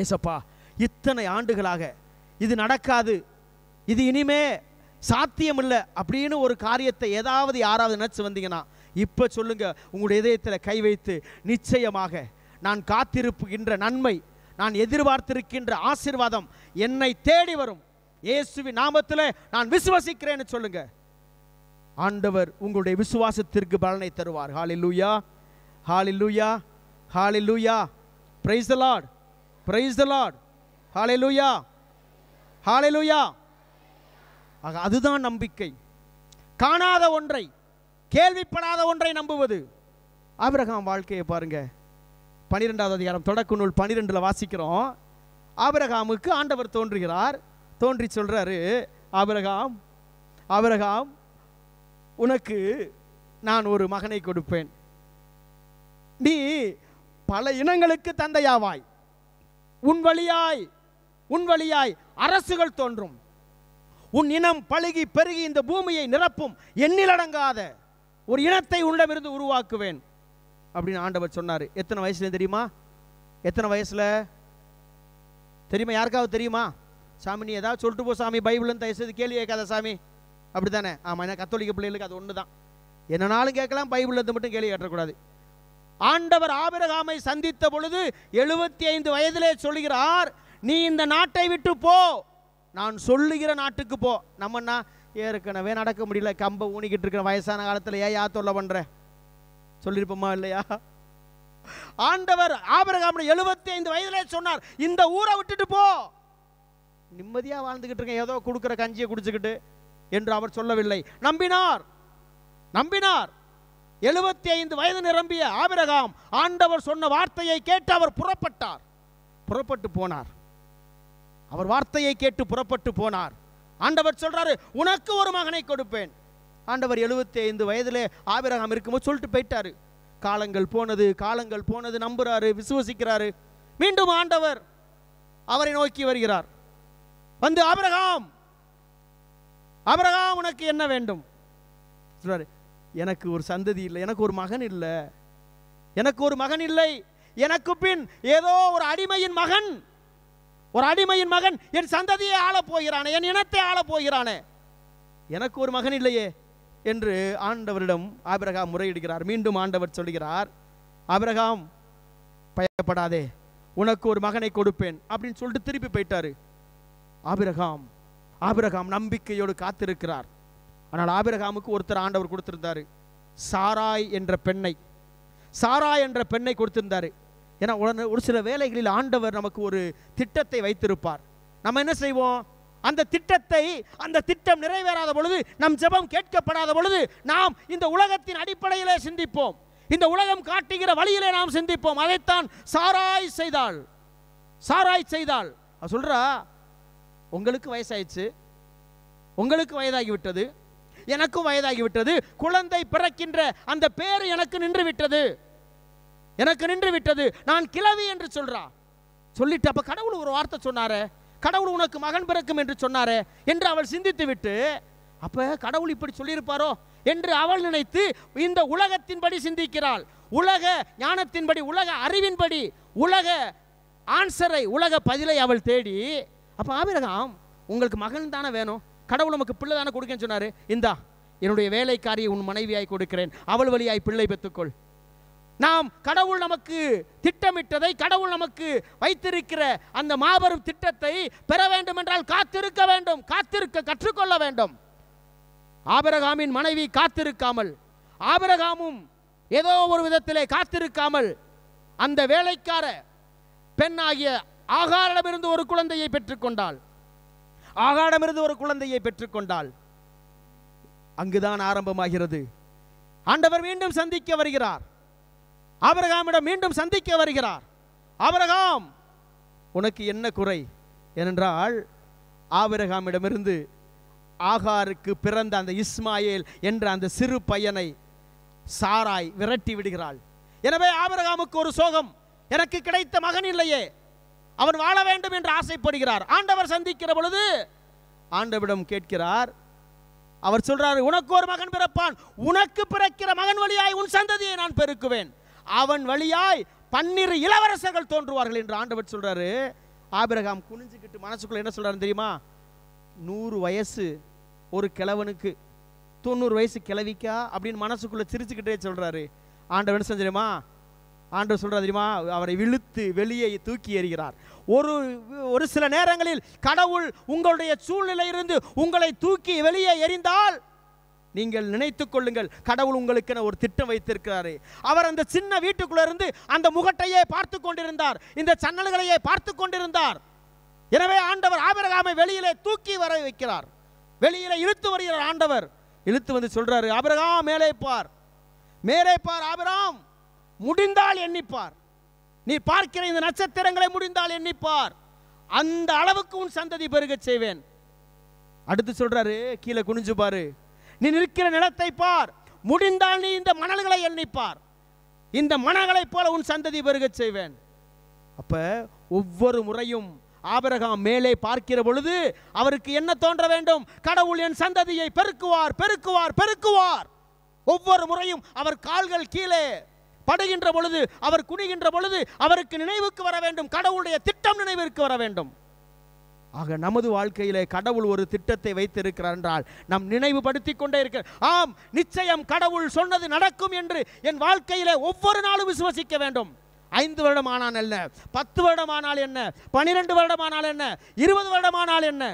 ஏசப்பா இத்தனை ஆண்டுகளாக இது நடக்காது இது இனிமே சாத்தியம் இல்லை அப்படின்னு ஒரு காரியத்தை ஏதாவது யாராவது நினச்சி வந்தீங்கன்னா இப்போ சொல்லுங்க உங்களுடைய இதயத்தில் கை வைத்து நிச்சயமாக நான் காத்திருப்புகின்ற நன்மை நான் எதிர்பார்த்திருக்கின்ற ஆசிர்வாதம் என்னை தேடி வரும் இயேசுவின் நாமத்தில் நான் விசுவசிக்கிறேன்னு சொல்லுங்க ஆண்டவர் உங்களுடைய விசுவாசத்திற்கு பலனை தருவார் hallelujah hallelujah hallelujah praise lord praise the lord hallelujah hallelujah ஆக அதுதான் நம்பிக்கை காணாத ஒன்றை கேள்விப்படாத ஒன்றை நம்புவது ஆபிரகாம் வாழ்க்கையை பாருங்க பனிரெண்டாவது அதிகாரம் தொடக்க நூல் பனிரெண்டில் வாசிக்கிறோம் ஆபிரகாமுக்கு ஆண்டவர் தோன்றுகிறார் தோன்றி சொல்கிறாரு ஆபிரகாம் ஆபிரகாம் உனக்கு நான் ஒரு மகனை கொடுப்பேன் நீ பல இனங்களுக்கு தந்தையாவாய் உன் வழியாய் உன் வழியாய் அரசுகள் தோன்றும் உன் இனம் பழுகி பெருகி இந்த பூமியை நிரப்பும் எண்ணிலடங்காத ஒரு இனத்தை உள்ளமிருந்து உருவாக்குவேன் அப்படின்னு ஆண்டவர் சொன்னார் எத்தனை வயசுல தெரியுமா எத்தனை வயசுல தெரியுமா யாருக்காவது தெரியுமா சாமி நீ ஏதாவது சொல்லிட்டு போ சாமி பைபிள்னு தயவுசெய்து கேள்வி கேட்காத சாமி அப்படி தானே ஆமாம் ஏன்னா கத்தோலிக்க பிள்ளைகளுக்கு அது ஒன்று தான் என்னனாலும் கேட்கலாம் பைபிள் மட்டும் கேள்வி கேட்டக்கூடாது ஆண்டவர் ஆபிரகாமை சந்தித்த பொழுது எழுபத்தி ஐந்து வயதிலே சொல்கிறார் நீ இந்த நாட்டை விட்டு போ நான் சொல்லுகிற நாட்டுக்கு போ நம்மன்னா ஏற்கனவே நடக்க முடியல கம்பை ஊனிக்கிட்டு இருக்கிற வயசான காலத்தில் ஏன் யா தொல்லை பண்ணுற சொல்லியிருப்போமா இல்லையா ஆண்டவர் ஆபரகாம் எழுபத்தி ஐந்து வயதிலே சொன்னார் இந்த ஊரை விட்டுட்டு போ நிம்மதியாக வாழ்ந்துக்கிட்டு இருக்கேன் ஏதோ கொடுக்குற கஞ்சியை குடிச்சுக்கிட்டு என்று அவர் சொல்லவில்லை நம்பினார் நம்பினார் எழுபத்தி ஐந்து வயது நிரம்பிய ஆபிரகாம் ஆண்டவர் சொன்ன வார்த்தையை கேட்டு அவர் புறப்பட்டார் புறப்பட்டு போனார் அவர் வார்த்தையை கேட்டு புறப்பட்டு போனார் ஆண்டவர் சொல்கிறாரு உனக்கு ஒரு மகனை கொடுப்பேன் ஆண்டவர் எழுபத்தி ஐந்து வயதில் ஆபிரகாம் இருக்கும்போது சொல்லிட்டு போயிட்டாரு காலங்கள் போனது காலங்கள் போனது நம்புகிறாரு விசுவசிக்கிறாரு மீண்டும் ஆண்டவர் அவரை நோக்கி வருகிறார் வந்து ஆபிரகாம் ஆபிரகாம் உனக்கு என்ன வேண்டும் சொல்றாரு எனக்கு ஒரு சந்ததி இல்லை எனக்கு ஒரு மகன் இல்லை எனக்கு ஒரு மகன் இல்லை எனக்கு பின் ஏதோ ஒரு அடிமையின் மகன் ஒரு அடிமையின் மகன் என் சந்ததியை ஆள போகிறானே என் இனத்தை ஆள போகிறானே எனக்கு ஒரு மகன் இல்லையே என்று ஆண்டவரிடம் ஆபிரகாம் முறையிடுகிறார் மீண்டும் ஆண்டவர் சொல்கிறார் ஆபிரகாம் பயப்படாதே உனக்கு ஒரு மகனை கொடுப்பேன் அப்படின்னு சொல்லிட்டு திருப்பி போயிட்டாரு ஆபிரகாம் ஆபிரகாம் நம்பிக்கையோடு காத்திருக்கிறார் ஆனால் ஆபிரகாமுக்கு ஒருத்தர் ஆண்டவர் கொடுத்திருந்தார் சாராய் என்ற பெண்ணை சாராய் என்ற பெண்ணை கொடுத்திருந்தாரு ஏன்னா உடனே ஒரு சில வேலைகளில் ஆண்டவர் நமக்கு ஒரு திட்டத்தை வைத்திருப்பார் நம்ம என்ன செய்வோம் அந்த திட்டத்தை அந்த திட்டம் நிறைவேறாத பொழுது நம் ஜெபம் கேட்கப்படாத பொழுது நாம் இந்த உலகத்தின் அடிப்படையிலே சிந்திப்போம் இந்த உலகம் காட்டுகிற வழியிலே நாம் சிந்திப்போம் அதைத்தான் சாராய் செய்தாள் சாராய் செய்தாள் சொல்றா உங்களுக்கு வயசாயிடுச்சு உங்களுக்கு வயதாகிவிட்டது எனக்கும் வயதாகிவிட்டது குழந்தை பிறக்கின்ற அந்த பேர் எனக்கு நின்று விட்டது எனக்கு நின்று விட்டது நான் கிழவி என்று சொல்றா சொல்லிட்டு அப்ப கடவுள் ஒரு வார்த்தை சொன்னாரு கடவுள் உனக்கு மகன் பிறக்கும் என்று சொன்னாரு என்று அவள் சிந்தித்து விட்டு அப்ப கடவுள் இப்படி சொல்லியிருப்பாரோ என்று அவள் நினைத்து இந்த உலகத்தின்படி சிந்திக்கிறாள் உலக ஞானத்தின்படி உலக அறிவின்படி உலக ஆன்சரை உலக பதிலை அவள் தேடி அப்போ ஆபிரகாம் உங்களுக்கு மகன் தானே வேணும் கடவுள் நமக்கு பிள்ளை தானே கொடுக்கன்னு சொன்னார் இந்தா என்னுடைய வேலைக்காரியை உன் மனைவியாய் கொடுக்கிறேன் அவள் வழியாய் பிள்ளை பெற்றுக்கொள் நாம் கடவுள் நமக்கு திட்டமிட்டதை கடவுள் நமக்கு வைத்திருக்கிற அந்த மாபெரும் திட்டத்தை பெற வேண்டும் என்றால் காத்திருக்க வேண்டும் காத்திருக்க கற்றுக்கொள்ள வேண்டும் ஆபரகாமின் மனைவி காத்திருக்காமல் ஆபரகாமும் ஏதோ ஒரு விதத்திலே காத்திருக்காமல் அந்த வேலைக்கார பெண்ணாகிய ஆகாரிடமிருந்து ஒரு குழந்தையை பெற்றுக்கொண்டாள் ஆகாரிடமிருந்து ஒரு குழந்தையை பெற்றுக்கொண்டாள் அங்குதான் ஆரம்பமாகிறது ஆண்டவர் மீண்டும் சந்திக்க வருகிறார் ஆபரகாமிடம் மீண்டும் சந்திக்க வருகிறார் ஆபரகாம் உனக்கு என்ன குறை ஏனென்றால் ஆபிரகாமிடமிருந்து ஆகாருக்கு பிறந்த அந்த இஸ்மாயில் என்ற அந்த சிறு பையனை சாராய் விரட்டி விடுகிறாள் எனவே ஆபிரகாமுக்கு ஒரு சோகம் எனக்கு கிடைத்த மகன் இல்லையே அவன் வாழ வேண்டும் என்று ஆசைப்படுகிறார் ஆண்டவர் சந்திக்கிற பொழுது ஆண்டவிடம் கேட்கிறார் அவர் சொல்றார் உனக்கு ஒரு மகன் பிறப்பான் உனக்கு பிறக்கிற மகன் வழியாய் உன் சந்ததியை நான் பெருக்குவேன் அவன் வழியாய் பன்னிரு இளவரசர்கள் தோன்றுவார்கள் என்று ஆண்டவர் சொல்றாரு ஆபிரகாம் குனிஞ்சுக்கிட்டு மனசுக்குள்ள என்ன சொல்றாரு தெரியுமா நூறு வயசு ஒரு கிழவனுக்கு தொண்ணூறு வயசு கிளவிக்கா அப்படின்னு மனசுக்குள்ள சிரிச்சுக்கிட்டே சொல்றாரு ஆண்டவர் என்ன தெரியுமா ஆண்டவர் சொல்றாரு தெரியுமா அவரை விழுத்து வெளியே தூக்கி எறிகிறார் ஒரு ஒரு சில நேரங்களில் கடவுள் உங்களுடைய சூழ்நிலையிலிருந்து உங்களை தூக்கி வெளியே எறிந்தால் நீங்கள் நினைத்து கொள்ளுங்கள் கடவுள் உங்களுக்கு ஒரு திட்டம் வைத்திருக்கிறாரு அவர் அந்த சின்ன வீட்டுக்குள்ள இருந்து அந்த முகட்டையே பார்த்து கொண்டிருந்தார் இந்த சன்னல்களையே பார்த்து கொண்டிருந்தார் எனவே ஆண்டவர் ஆபரகாமை வெளியிலே தூக்கி வர வைக்கிறார் வெளியில இழுத்து வருகிறார் ஆண்டவர் இழுத்து வந்து சொல்றாரு ஆபரகாம் மேலே பார் மேலே பார் ஆபராம் முடிந்தால் எண்ணிப்பார் நீ பார்க்கிற இந்த நட்சத்திரங்களை முடிந்தால் எண்ணிப்பார் அந்த அளவுக்கு உன் சந்ததி பெருக செய்வேன் அடுத்து சொல்றாரு கீழே குனிஞ்சு பாரு நீ நிற்கிற நிலத்தை பார் முடிந்தால் நீ இந்த மணல்களை எண்ணிப்பார் இந்த மணல்களைப் போல உன் சந்ததி பெருகச் செய்வேன் அப்ப ஒவ்வொரு முறையும் ஆபரகாம் மேலே பார்க்கிற பொழுது அவருக்கு என்ன தோன்ற வேண்டும் கடவுள் என் சந்ததியை பெருக்குவார் பெருக்குவார் பெருக்குவார் ஒவ்வொரு முறையும் அவர் கால்கள் கீழே படுகின்ற பொழுது அவர் குடிகின்ற பொழுது அவருக்கு நினைவுக்கு வர வேண்டும் கடவுளுடைய திட்டம் நினைவிற்கு வர வேண்டும் ஆக நமது வாழ்க்கையிலே கடவுள் ஒரு திட்டத்தை வைத்திருக்கிறார் என்றால் நம் நினைவுபடுத்தி கொண்டே இருக்க ஆம் நிச்சயம் கடவுள் சொன்னது நடக்கும் என்று என் வாழ்க்கையிலே ஒவ்வொரு நாளும் விசுவசிக்க வேண்டும் ஐந்து வருடம் ஆனால் என்ன பத்து வருடம் ஆனால் என்ன பனிரெண்டு வருடம் ஆனால் என்ன இருபது வருடம் ஆனால் என்ன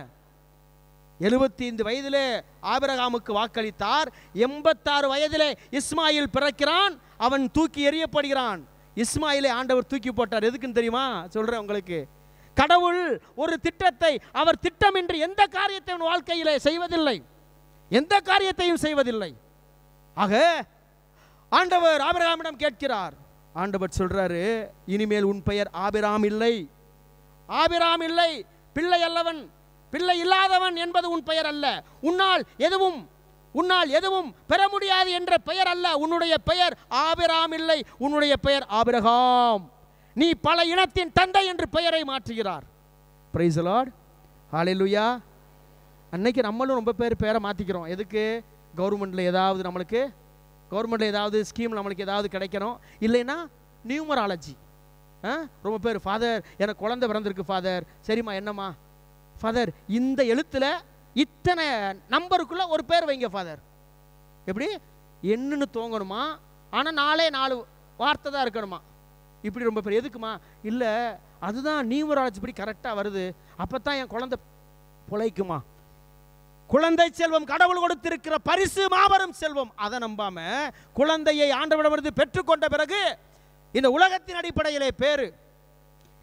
எழுபத்தி ஐந்து வயதிலே ஆபிரகாமுக்கு வாக்களித்தார் எண்பத்தாறு வயதிலே இஸ்மாயில் பிறக்கிறான் அவன் தூக்கி எறியப்படுகிறான் இஸ்மாயிலே ஆண்டவர் தூக்கி போட்டார் எதுக்குன்னு தெரியுமா சொல்கிறேன் உங்களுக்கு கடவுள் ஒரு திட்டத்தை அவர் திட்டமின்றி எந்த காரியத்தை வாழ்க்கையிலே செய்வதில்லை எந்த காரியத்தையும் செய்வதில்லை ஆக ஆண்டவர் ஆபிரகாமிடம் கேட்கிறார் ஆண்டவர் சொல்றாரு இனிமேல் உன் பெயர் ஆபிராம் இல்லை ஆபிராம் இல்லை பிள்ளை அல்லவன் பிள்ளை இல்லாதவன் என்பது உன் பெயர் அல்ல உன்னால் எதுவும் உன்னால் எதுவும் பெற முடியாது என்ற பெயர் அல்ல உன்னுடைய பெயர் ஆபிராம் இல்லை உன்னுடைய பெயர் ஆபிரகாம் நீ பல இனத்தின் தந்தை என்று பெயரை மாற்றுகிறார் பிரைஸ் லார்ட் ஹalleluya அன்னைக்கு நம்மளும் ரொம்ப பேர் பேரை மாற்றிக்கிறோம் எதுக்கு கவர்மெண்டில் ஏதாவது நம்மளுக்கு கவர்மெண்டில் ஏதாவது ஸ்கீம் நம்மளுக்கு ஏதாவது கிடைக்கணும் இல்லைன்னா நியூமராலஜி ஆ ரொம்ப பேர் ஃபாதர் எனக்கு குழந்தை பிறந்திருக்கு ஃபாதர் சரிம்மா என்னம்மா ஃபாதர் இந்த எழுத்தில் இத்தனை நம்பருக்குள்ளே ஒரு பேர் வைங்க ஃபாதர் எப்படி என்னன்னு தோங்கணுமா ஆனால் நாலே நாலு வார்த்தை தான் இருக்கணுமா இப்படி ரொம்ப பெரிய எதுக்குமா இல்லை அதுதான் நியூமராலஜி படி கரெக்டாக வருது அப்போ தான் என் குழந்தை பிழைக்குமா குழந்தை செல்வம் கடவுள் கொடுத்திருக்கிற பரிசு மாபெரும் செல்வம் அதை நம்பாம குழந்தையை ஆண்டவிடமிருந்து பெற்றுக்கொண்ட பிறகு இந்த உலகத்தின் அடிப்படையிலே பேரு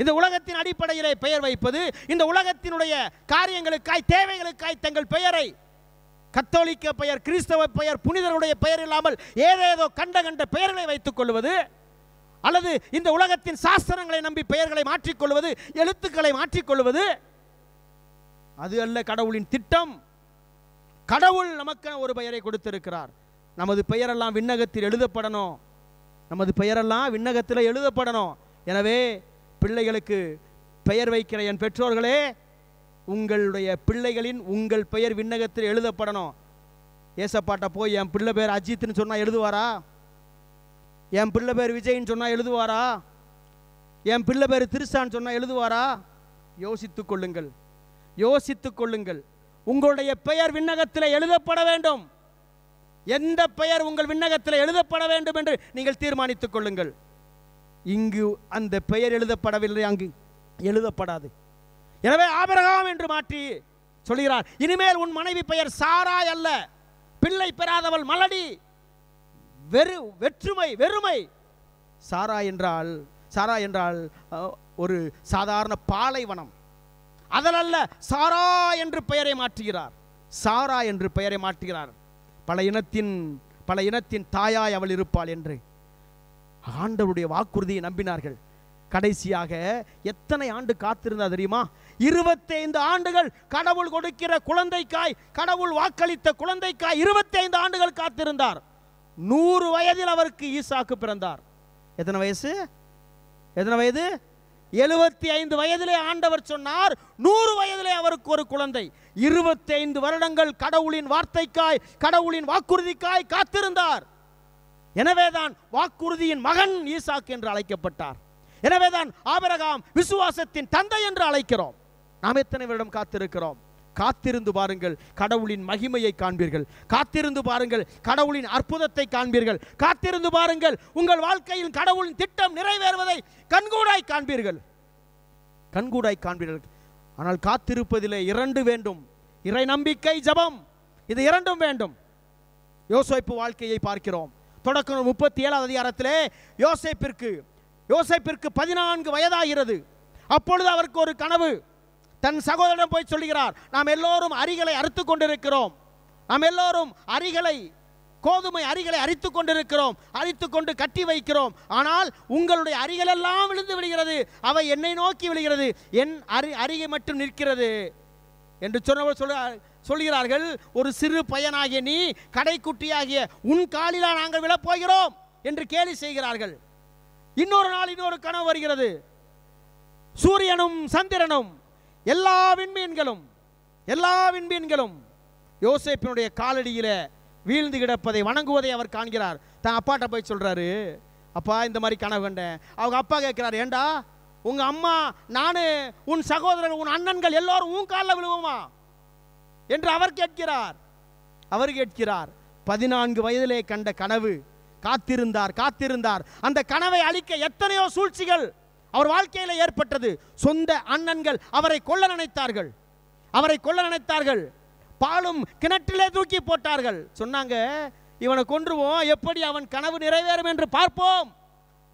இந்த உலகத்தின் அடிப்படையிலே பெயர் வைப்பது இந்த உலகத்தினுடைய காரியங்களுக்காய் தேவைகளுக்காய் தங்கள் பெயரை கத்தோலிக்க பெயர் கிறிஸ்தவ பெயர் புனிதனுடைய பெயர் இல்லாமல் ஏதேதோ கண்ட கண்ட பெயர்களை வைத்துக் கொள்வது அல்லது இந்த உலகத்தின் சாஸ்திரங்களை நம்பி பெயர்களை மாற்றிக்கொள்வது எழுத்துக்களை மாற்றிக்கொள்வது அது அல்ல கடவுளின் திட்டம் கடவுள் நமக்கு ஒரு பெயரை கொடுத்திருக்கிறார் நமது பெயரெல்லாம் விண்ணகத்தில் எழுதப்படணும் நமது பெயரெல்லாம் விண்ணகத்தில் எழுதப்படணும் எனவே பிள்ளைகளுக்கு பெயர் வைக்கிற என் பெற்றோர்களே உங்களுடைய பிள்ளைகளின் உங்கள் பெயர் விண்ணகத்தில் எழுதப்படணும் ஏசப்பாட்ட போய் என் பிள்ளை பேர் அஜித்துன்னு சொன்னால் எழுதுவாரா என் பிள்ளை பேர் விஜய்ன்னு சொன்னால் எழுதுவாரா என் பிள்ளை பேர் திருசான்னு சொன்னால் எழுதுவாரா யோசித்து கொள்ளுங்கள் யோசித்து கொள்ளுங்கள் உங்களுடைய பெயர் விண்ணகத்தில் எழுதப்பட வேண்டும் எந்த பெயர் உங்கள் விண்ணகத்தில் எழுதப்பட வேண்டும் என்று நீங்கள் தீர்மானித்துக் கொள்ளுங்கள் இங்கு அந்த பெயர் எழுதப்படவில்லை அங்கு எழுதப்படாது எனவே ஆபரகம் என்று மாற்றி சொல்கிறார் இனிமேல் உன் மனைவி பெயர் சாரா அல்ல பிள்ளை பெறாதவள் மலடி வெறு வெற்றுமை வெறுமை சாரா என்றால் சாரா என்றால் ஒரு சாதாரண பாலைவனம் அதனல்ல சாரா என்று பெயரை மாற்றுகிறார் சாரா என்று பெயரை மாற்றுகிறார் பல இனத்தின் பல இனத்தின் தாயாய் அவள் இருப்பாள் என்று ஆண்டவருடைய வாக்குறுதியை நம்பினார்கள் கடைசியாக எத்தனை ஆண்டு காத்திருந்தா தெரியுமா இருபத்தைந்து ஆண்டுகள் கடவுள் கொடுக்கிற குழந்தைக்காய் கடவுள் வாக்களித்த குழந்தைக்காய் இருபத்தைந்து ஆண்டுகள் காத்திருந்தார் நூறு வயதில் அவருக்கு ஈசாக்கு பிறந்தார் எத்தனை வயசு எத்தனை வயது எழுபத்தி ஐந்து வயதிலே ஆண்டவர் சொன்னார் நூறு வயதிலே அவருக்கு ஒரு குழந்தை இருபத்தி ஐந்து வருடங்கள் கடவுளின் வார்த்தைக்காய் கடவுளின் வாக்குறுதிக்காய் காத்திருந்தார் எனவேதான் வாக்குறுதியின் மகன் ஈசாக் என்று அழைக்கப்பட்டார் எனவேதான் ஆபரகாம் விசுவாசத்தின் தந்தை என்று அழைக்கிறோம் நாம் எத்தனை வருடம் காத்திருக்கிறோம் காத்திருந்து பாருங்கள் கடவுளின் மகிமையை காண்பீர்கள் காத்திருந்து பாருங்கள் கடவுளின் அற்புதத்தை காண்பீர்கள் காத்திருந்து பாருங்கள் உங்கள் வாழ்க்கையில் கடவுளின் திட்டம் நிறைவேறுவதை கண்கூடாய் காண்பீர்கள் கண்கூடாய் காண்பீர்கள் ஆனால் காத்திருப்பதிலே இரண்டு வேண்டும் இறை நம்பிக்கை ஜபம் இது இரண்டும் வேண்டும் யோசிப்பு வாழ்க்கையை பார்க்கிறோம் தொடக்கம் முப்பத்தி ஏழாவது அதிகாரத்திலே யோசிப்பிற்கு யோசிப்பிற்கு பதினான்கு வயதாகிறது அப்பொழுது அவருக்கு ஒரு கனவு தன் சகோதரன் போய் சொல்கிறார் நாம் எல்லோரும் அரிகளை அறுத்து கொண்டிருக்கிறோம் நாம் எல்லோரும் அரிகளை கோதுமை அரிகளை அரித்து கொண்டிருக்கிறோம் அரித்து கொண்டு கட்டி வைக்கிறோம் ஆனால் உங்களுடைய அரிகள் எல்லாம் விழுந்து விடுகிறது அவை என்னை நோக்கி விழுகிறது என் அரி அருகே மட்டும் நிற்கிறது என்று சொன்னவர் சொல்ல சொல்கிறார்கள் ஒரு சிறு பையனாகிய நீ கடைக்குட்டியாகிய உன் காலிலா நாங்கள் விழப்போகிறோம் என்று கேலி செய்கிறார்கள் இன்னொரு நாள் இன்னொரு கனவு வருகிறது சூரியனும் சந்திரனும் எல்லா விண்மீன்களும் எல்லா விண்மீன்களும் யோசேப்பினுடைய காலடியில் வீழ்ந்து கிடப்பதை வணங்குவதை அவர் காண்கிறார் தன் அப்பாட்ட போய் சொல்கிறாரு அப்பா இந்த மாதிரி கனவு கண்டேன் அவங்க அப்பா கேட்குறாரு ஏண்டா உங்கள் அம்மா நான் உன் சகோதரர் உன் அண்ணன்கள் எல்லோரும் உன் காலில் விழுவோமா என்று அவர் கேட்கிறார் அவர் கேட்கிறார் பதினான்கு வயதிலே கண்ட கனவு காத்திருந்தார் காத்திருந்தார் அந்த கனவை அழிக்க எத்தனையோ சூழ்ச்சிகள் அவர் வாழ்க்கையில் ஏற்பட்டது சொந்த அண்ணன்கள் அவரை கொல்ல நினைத்தார்கள் அவரை கொல்ல நினைத்தார்கள் பாலும் கிணற்றிலே தூக்கி போட்டார்கள் சொன்னாங்க இவனை கொன்றுவோம் எப்படி அவன் கனவு நிறைவேறும் என்று பார்ப்போம்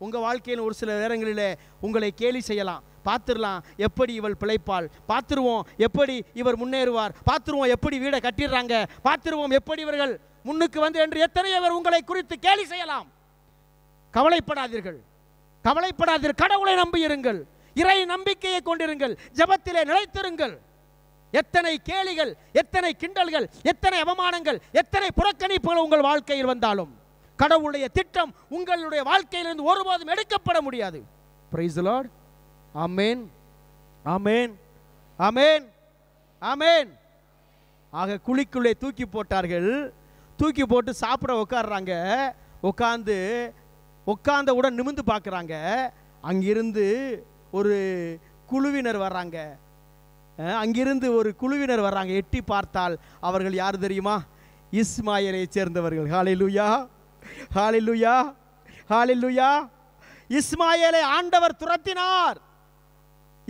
உங்கள் வாழ்க்கையில் ஒரு சில நேரங்களில் உங்களை கேலி செய்யலாம் பார்த்துடலாம் எப்படி இவள் பிழைப்பாள் பார்த்துருவோம் எப்படி இவர் முன்னேறுவார் பார்த்துருவோம் எப்படி வீடை கட்டிடுறாங்க பார்த்துருவோம் எப்படி இவர்கள் முன்னுக்கு வந்து என்று எத்தனை இவர் உங்களை குறித்து கேலி செய்யலாம் கவலைப்படாதீர்கள் கவலைப்படாதீர் கடவுளை நம்பியிருங்கள் இறை நம்பிக்கையை கொண்டிருங்கள் ஜபத்திலே நிலைத்திருங்கள் எத்தனை கேலிகள் எத்தனை கிண்டல்கள் எத்தனை அவமானங்கள் எத்தனை புறக்கணிப்புகள் உங்கள் வாழ்க்கையில் வந்தாலும் கடவுளுடைய திட்டம் உங்களுடைய வாழ்க்கையிலிருந்து ஒருபோதும் எடுக்கப்பட முடியாது ஆக குழிக்குள்ளே தூக்கி போட்டார்கள் தூக்கி போட்டு சாப்பிட உட்காடுறாங்க உட்காந்து உடன் நிமிந்து பார்க்குறாங்க அங்கிருந்து ஒரு குழுவினர் வர்றாங்க அங்கிருந்து ஒரு குழுவினர் வர்றாங்க எட்டி பார்த்தால் அவர்கள் யார் தெரியுமா இஸ்மாயிலை சேர்ந்தவர்கள் ஹாலி லூயா ஹாலி லூயா ஹாலி லூயா இஸ்மாயிலை ஆண்டவர் துரத்தினார்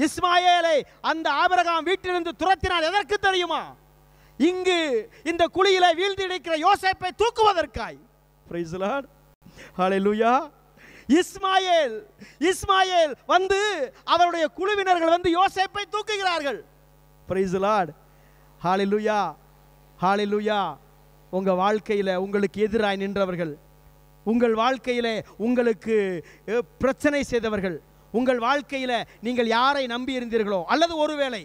இஸ்மாயிலை அந்த ஆபரகாம் வீட்டிலிருந்து துரத்தினார் எதற்கு தெரியுமா இங்கு இந்த குழியில வீழ்ந்து இடைக்கிற யோசப்பை தூக்குவதற்காய் பிரைஸ்லாட் ஹாலே இஸ்மாயேல் இஸ்மாயேல் வந்து அவருடைய குழுவினர்கள் வந்து யோசேப்பை தூக்குகிறார்கள் பிரைஸ் லார்ட் ஹாலி லூயா ஹாலி லூயா உங்கள் வாழ்க்கையில் உங்களுக்கு எதிராய் நின்றவர்கள் உங்கள் வாழ்க்கையில் உங்களுக்கு பிரச்சனை செய்தவர்கள் உங்கள் வாழ்க்கையில் நீங்கள் யாரை நம்பி இருந்தீர்களோ அல்லது ஒருவேளை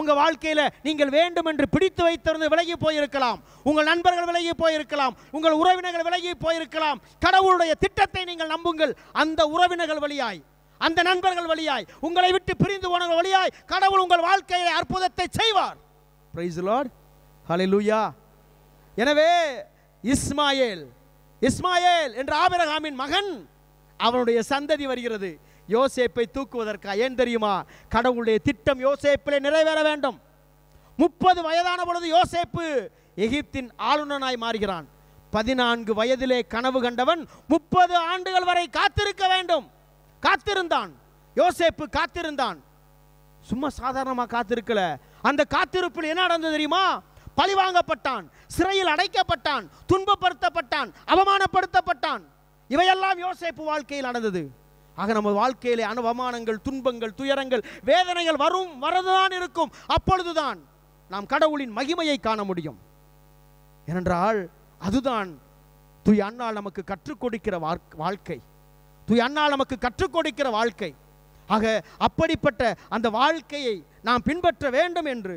உங்கள் வாழ்க்கையில் நீங்கள் வேண்டும் என்று பிடித்து வைத்திருந்து விலகி போயிருக்கலாம் உங்கள் நண்பர்கள் விலகி போயிருக்கலாம் உங்கள் உறவினர்கள் விலகி போயிருக்கலாம் கடவுளுடைய திட்டத்தை நீங்கள் நம்புங்கள் அந்த உறவினர்கள் வழியாய் அந்த நண்பர்கள் வழியாய் உங்களை விட்டு பிரிந்து போனவர்கள் வழியாய் கடவுள் உங்கள் வாழ்க்கையை அற்புதத்தை செய்வார் லார்ட் எனவே இஸ்மாயேல் இஸ்மாயேல் என்ற ஆபிரகாமின் மகன் அவனுடைய சந்ததி வருகிறது யோசேப்பை தூக்குவதற்கா ஏன் தெரியுமா கடவுளுடைய திட்டம் யோசேப்பிலே நிறைவேற வேண்டும் முப்பது வயதான பொழுது யோசேப்பு எகிப்தின் ஆளுநனாய் மாறுகிறான் பதினான்கு வயதிலே கனவு கண்டவன் முப்பது ஆண்டுகள் வரை காத்திருக்க வேண்டும் காத்திருந்தான் யோசேப்பு காத்திருந்தான் சும்மா சாதாரணமாக காத்திருக்கல அந்த காத்திருப்பில் என்ன நடந்தது தெரியுமா பழிவாங்கப்பட்டான் சிறையில் அடைக்கப்பட்டான் துன்பப்படுத்தப்பட்டான் அவமானப்படுத்தப்பட்டான் இவையெல்லாம் யோசேப்பு வாழ்க்கையில் நடந்தது ஆக நம்ம வாழ்க்கையிலே அனுபவமானங்கள் துன்பங்கள் துயரங்கள் வேதனைகள் வரும் வரதுதான் இருக்கும் அப்பொழுதுதான் நாம் கடவுளின் மகிமையை காண முடியும் ஏனென்றால் அதுதான் துய் அண்ணால் நமக்கு கற்றுக் கொடுக்கிற வாழ்க்கை துய் அண்ணால் நமக்கு கற்றுக் கொடுக்கிற வாழ்க்கை ஆக அப்படிப்பட்ட அந்த வாழ்க்கையை நாம் பின்பற்ற வேண்டும் என்று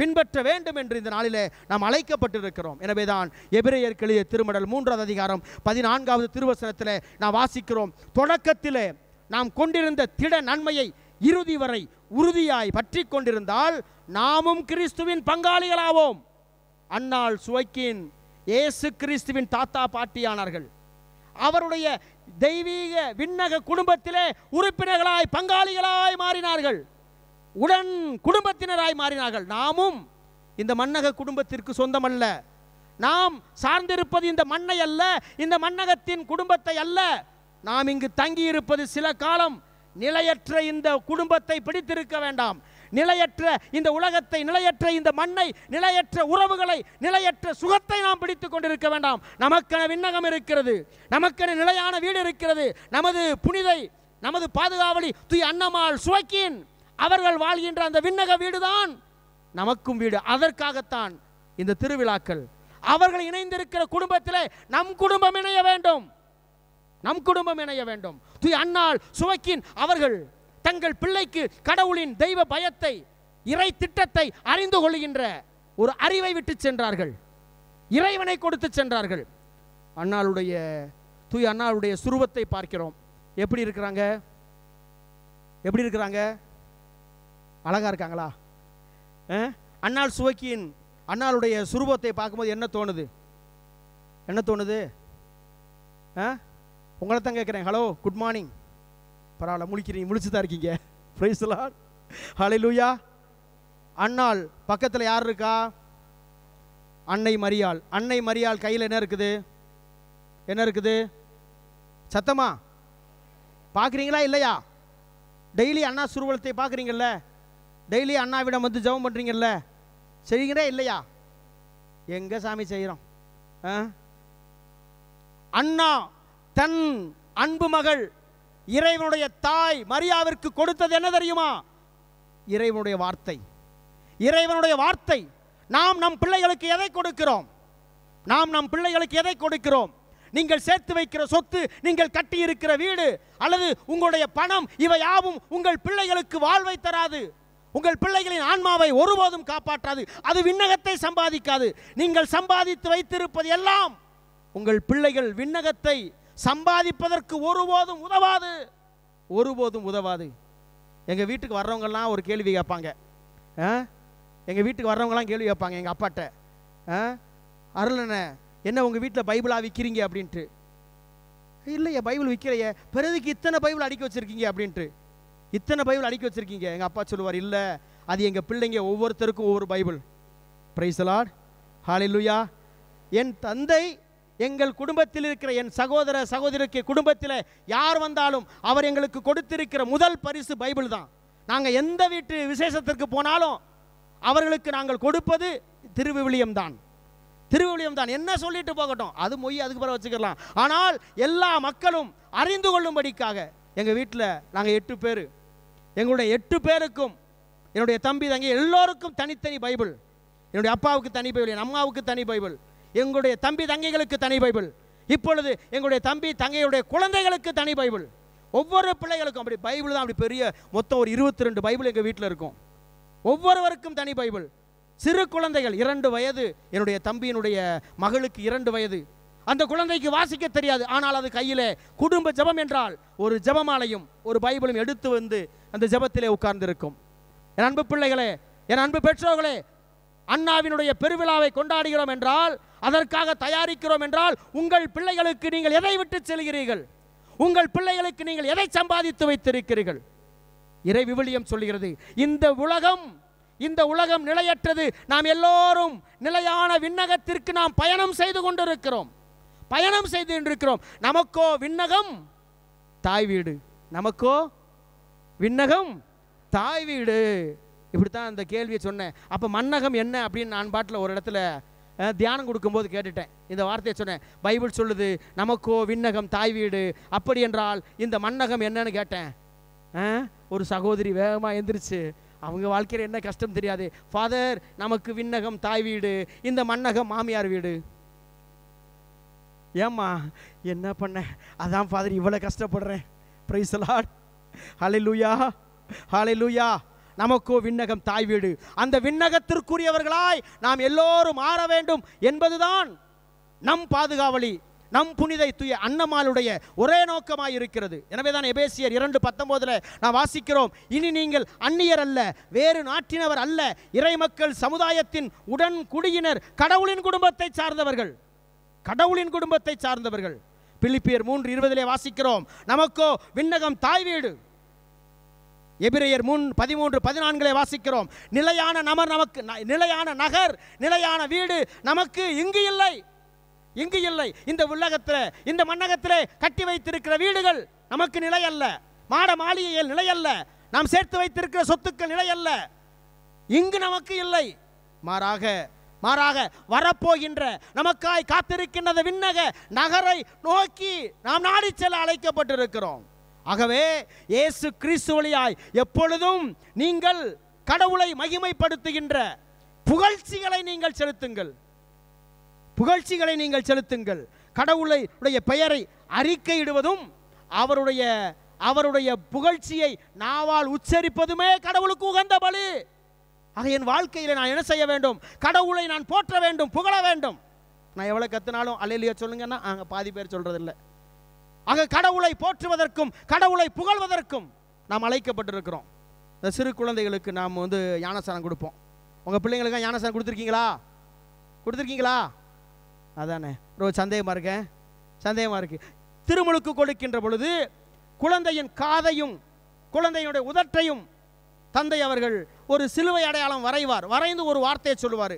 பின்பற்ற வேண்டும் என்று இந்த நாளிலே நாம் அழைக்கப்பட்டிருக்கிறோம் எனவே தான் எபிரேயர்களிய திருமடல் மூன்றாவது அதிகாரம் பதினான்காவது திருவசனத்தில் நாம் வாசிக்கிறோம் தொடக்கத்திலே நாம் கொண்டிருந்த திட நன்மையை இறுதி வரை உறுதியாய் பற்றி கொண்டிருந்தால் நாமும் கிறிஸ்துவின் பங்காளிகளாவோம் அன்னாள் சுவைக்கின் இயேசு கிறிஸ்துவின் தாத்தா பாட்டியானார்கள் அவருடைய தெய்வீக விண்ணக குடும்பத்திலே உறுப்பினர்களாய் பங்காளிகளாய் மாறினார்கள் உடன் குடும்பத்தினராய் மாறினார்கள் நாமும் இந்த மன்னக குடும்பத்திற்கு சொந்தமல்ல நாம் சார்ந்திருப்பது இந்த மண்ணை அல்ல இந்த மன்னகத்தின் குடும்பத்தை அல்ல நாம் இங்கு தங்கியிருப்பது சில காலம் நிலையற்ற இந்த குடும்பத்தை பிடித்திருக்க வேண்டாம் நிலையற்ற இந்த உலகத்தை நிலையற்ற இந்த மண்ணை நிலையற்ற உறவுகளை நிலையற்ற சுகத்தை நாம் பிடித்து கொண்டிருக்க வேண்டாம் நமக்கென விண்ணகம் இருக்கிறது நமக்கென நிலையான வீடு இருக்கிறது நமது புனிதை நமது பாதுகாவலி துய் அன்னமால் சுவக்கின் அவர்கள் வாழ்கின்ற அந்த விண்ணக வீடுதான் நமக்கும் வீடு அதற்காகத்தான் இந்த திருவிழாக்கள் அவர்கள் இணைந்திருக்கிற குடும்பத்திலே நம் குடும்பம் இணைய வேண்டும் நம் குடும்பம் இணைய வேண்டும் தூய் அண்ணால் சுவக்கின் அவர்கள் தங்கள் பிள்ளைக்கு கடவுளின் தெய்வ பயத்தை இறை திட்டத்தை அறிந்து கொள்கின்ற ஒரு அறிவை விட்டு சென்றார்கள் இறைவனை கொடுத்து சென்றார்கள் அண்ணாளுடைய தூய் அண்ணாளுடைய சுருபத்தை பார்க்கிறோம் எப்படி இருக்கிறாங்க எப்படி இருக்கிறாங்க அழகாக இருக்காங்களா அண்ணாள் சுவக்கியின் அண்ணாளுடைய சுரூபத்தை பார்க்கும்போது என்ன தோணுது என்ன தோணுது ஆ உங்களை தான் கேட்குறேன் ஹலோ குட் மார்னிங் பரவாயில்ல முழிக்கிறீங்க முழிச்சு தான் இருக்கீங்க ப்ரைஸ்லா ஹலை லூயா அண்ணாள் பக்கத்தில் யார் இருக்கா அன்னை மரியாள் அன்னை மரியாள் கையில் என்ன இருக்குது என்ன இருக்குது சத்தமா பார்க்குறீங்களா இல்லையா டெய்லி அண்ணா சுருவலத்தை பார்க்குறீங்கள்ல டெய்லி அண்ணாவிடம் வந்து ஜெபம் பண்ணுறீங்கல்ல செய்கிறே இல்லையா எங்கே சாமி செய்கிறோம் அண்ணா தன் அன்பு மகள் இறைவனுடைய தாய் மரியாவிற்கு கொடுத்தது என்ன தெரியுமா இறைவனுடைய வார்த்தை இறைவனுடைய வார்த்தை நாம் நம் பிள்ளைகளுக்கு எதை கொடுக்கிறோம் நாம் நம் பிள்ளைகளுக்கு எதை கொடுக்கிறோம் நீங்கள் சேர்த்து வைக்கிற சொத்து நீங்கள் கட்டி இருக்கிற வீடு அல்லது உங்களுடைய பணம் இவை யாவும் உங்கள் பிள்ளைகளுக்கு வாழ்வை தராது உங்கள் பிள்ளைகளின் ஆன்மாவை ஒருபோதும் காப்பாற்றாது அது விண்ணகத்தை சம்பாதிக்காது நீங்கள் சம்பாதித்து வைத்திருப்பது எல்லாம் உங்கள் பிள்ளைகள் விண்ணகத்தை சம்பாதிப்பதற்கு ஒருபோதும் உதவாது ஒருபோதும் உதவாது எங்கள் வீட்டுக்கு வர்றவங்கெல்லாம் ஒரு கேள்வி கேட்பாங்க எங்கள் வீட்டுக்கு வர்றவங்கலாம் கேள்வி கேட்பாங்க எங்கள் அப்பாட்ட அருளண்ணே என்ன உங்கள் வீட்டில் பைபிளாக விற்கிறீங்க அப்படின்ட்டு இல்லையே பைபிள் விற்கிறையே பிறகுக்கு இத்தனை பைபிள் அடிக்க வச்சுருக்கீங்க அப்படின்ட்டு இத்தனை பைபிள் அடிக்க வச்சுருக்கீங்க எங்கள் அப்பா சொல்லுவார் இல்லை அது எங்கள் பிள்ளைங்க ஒவ்வொருத்தருக்கும் ஒவ்வொரு பைபிள் பிரைசலாட் ஹாலிலுயா என் தந்தை எங்கள் குடும்பத்தில் இருக்கிற என் சகோதர சகோதரிக்கு குடும்பத்தில் யார் வந்தாலும் அவர் எங்களுக்கு கொடுத்திருக்கிற முதல் பரிசு பைபிள் தான் நாங்கள் எந்த வீட்டு விசேஷத்திற்கு போனாலும் அவர்களுக்கு நாங்கள் கொடுப்பது திருவிவிலியம் தான் திருவிவிலியம் தான் என்ன சொல்லிட்டு போகட்டும் அது மொய் அதுக்கு பிறகு வச்சுக்கலாம் ஆனால் எல்லா மக்களும் அறிந்து கொள்ளும்படிக்காக எங்கள் வீட்டில் நாங்கள் எட்டு பேர் எங்களுடைய எட்டு பேருக்கும் என்னுடைய தம்பி தங்கி எல்லோருக்கும் தனித்தனி பைபிள் என்னுடைய அப்பாவுக்கு தனி பைபிள் என் அம்மாவுக்கு தனி பைபிள் எங்களுடைய தம்பி தங்கைகளுக்கு தனி பைபிள் இப்பொழுது எங்களுடைய தம்பி தங்கையுடைய குழந்தைகளுக்கு தனி பைபிள் ஒவ்வொரு பிள்ளைகளுக்கும் அப்படி பைபிள் தான் அப்படி பெரிய மொத்தம் ஒரு இருபத்தி ரெண்டு பைபிள் எங்கள் வீட்டில் இருக்கும் ஒவ்வொருவருக்கும் தனி பைபிள் சிறு குழந்தைகள் இரண்டு வயது என்னுடைய தம்பியினுடைய மகளுக்கு இரண்டு வயது அந்த குழந்தைக்கு வாசிக்க தெரியாது ஆனால் அது கையிலே குடும்ப ஜபம் என்றால் ஒரு ஜபமாலையும் ஒரு பைபிளும் எடுத்து வந்து அந்த ஜபத்திலே உட்கார்ந்திருக்கும் என் அன்பு பிள்ளைகளே என் அன்பு பெற்றோர்களே அண்ணாவினுடைய பெருவிழாவை கொண்டாடுகிறோம் என்றால் அதற்காக தயாரிக்கிறோம் என்றால் உங்கள் பிள்ளைகளுக்கு நீங்கள் எதை விட்டு செல்கிறீர்கள் உங்கள் பிள்ளைகளுக்கு நீங்கள் எதை சம்பாதித்து வைத்திருக்கிறீர்கள் இறை விவிலியம் சொல்கிறது இந்த உலகம் இந்த உலகம் நிலையற்றது நாம் எல்லோரும் நிலையான விண்ணகத்திற்கு நாம் பயணம் செய்து கொண்டிருக்கிறோம் பயணம் செய்து கொண்டிருக்கிறோம் நமக்கோ விண்ணகம் தாய் வீடு நமக்கோ விண்ணகம் தாய் வீடு இப்படித்தான் அந்த கேள்வியை சொன்னேன் அப்போ மன்னகம் என்ன அப்படின்னு நான் பாட்டில் ஒரு இடத்துல தியானம் கொடுக்கும்போது கேட்டுட்டேன் இந்த வார்த்தையை சொன்னேன் பைபிள் சொல்லுது நமக்கோ விண்ணகம் தாய் வீடு அப்படி என்றால் இந்த மன்னகம் என்னன்னு கேட்டேன் ஒரு சகோதரி வேகமாக எந்திரிச்சு அவங்க வாழ்க்கையில் என்ன கஷ்டம் தெரியாது ஃபாதர் நமக்கு விண்ணகம் தாய் வீடு இந்த மன்னகம் மாமியார் வீடு ஏம்மா என்ன பண்ண அதான் ஃபாதர் இவ்வளோ கஷ்டப்படுறேன் ப்ரைஸ் ஹலை லூயா ஹலை லூயா நமக்கோ விண்ணகம் தாய் வீடு அந்த விண்ணகத்திற்குரியவர்களாய் நாம் எல்லோரும் மாற வேண்டும் என்பதுதான் நம் பாதுகாவலி நம் புனிதை துய அன்னமாளுடைய ஒரே நோக்கமாக இருக்கிறது எனவே தான் எபேசியர் இரண்டு பத்தொம்போதில் நான் வாசிக்கிறோம் இனி நீங்கள் அந்நியர் அல்ல வேறு நாட்டினவர் அல்ல இறை மக்கள் சமுதாயத்தின் உடன் குடியினர் கடவுளின் குடும்பத்தை சார்ந்தவர்கள் கடவுளின் குடும்பத்தை சார்ந்தவர்கள் பிலிப்பியர் மூன்று இருபதிலே வாசிக்கிறோம் நமக்கோ விண்ணகம் தாய் வீடு எபிரேயர் முன் பதிமூன்று பதினான்கிலே வாசிக்கிறோம் நிலையான நமர் நமக்கு நிலையான நகர் நிலையான வீடு நமக்கு இங்கு இல்லை இங்கு இல்லை இந்த உள்ளகத்தில் இந்த மன்னகத்தில் கட்டி வைத்திருக்கிற வீடுகள் நமக்கு நிலை அல்ல மாட மாளிகையில் நிலை அல்ல நாம் சேர்த்து வைத்திருக்கிற சொத்துக்கள் நிலை அல்ல இங்கு நமக்கு இல்லை மாறாக மாறாக வரப்போகின்ற நமக்காய் காத்திருக்கின்றது விண்ணக நகரை நோக்கி நாம் நாடி செல்ல அழைக்கப்பட்டிருக்கிறோம் ஆகவே இயேசு வழியாய் எப்பொழுதும் நீங்கள் கடவுளை மகிமைப்படுத்துகின்ற புகழ்ச்சிகளை நீங்கள் செலுத்துங்கள் புகழ்ச்சிகளை நீங்கள் செலுத்துங்கள் கடவுளை உடைய பெயரை அறிக்கையிடுவதும் அவருடைய அவருடைய புகழ்ச்சியை நாவால் உச்சரிப்பதுமே கடவுளுக்கு உகந்த பலி ஆக என் வாழ்க்கையில் நான் என்ன செய்ய வேண்டும் கடவுளை நான் போற்ற வேண்டும் புகழ வேண்டும் நான் எவ்வளோ கத்துனாலும் அலையிலையோ சொல்லுங்கன்னா அங்கே பாதி பேர் சொல்கிறதில்ல ஆக கடவுளை போற்றுவதற்கும் கடவுளை புகழ்வதற்கும் நாம் அழைக்கப்பட்டிருக்கிறோம் இந்த சிறு குழந்தைகளுக்கு நாம் வந்து யானசனம் கொடுப்போம் உங்கள் பிள்ளைங்களுக்கு யானசனம் கொடுத்துருக்கீங்களா கொடுத்துருக்கீங்களா அதானே ரொம்ப சந்தேகமாக இருக்கேன் சந்தேகமாக இருக்குது திருமுழுக்கு கொடுக்கின்ற பொழுது குழந்தையின் காதையும் குழந்தையினுடைய உதட்டையும் தந்தை அவர்கள் ஒரு சிலுவை அடையாளம் வரைவார் வரைந்து ஒரு வார்த்தையை சொல்லுவார்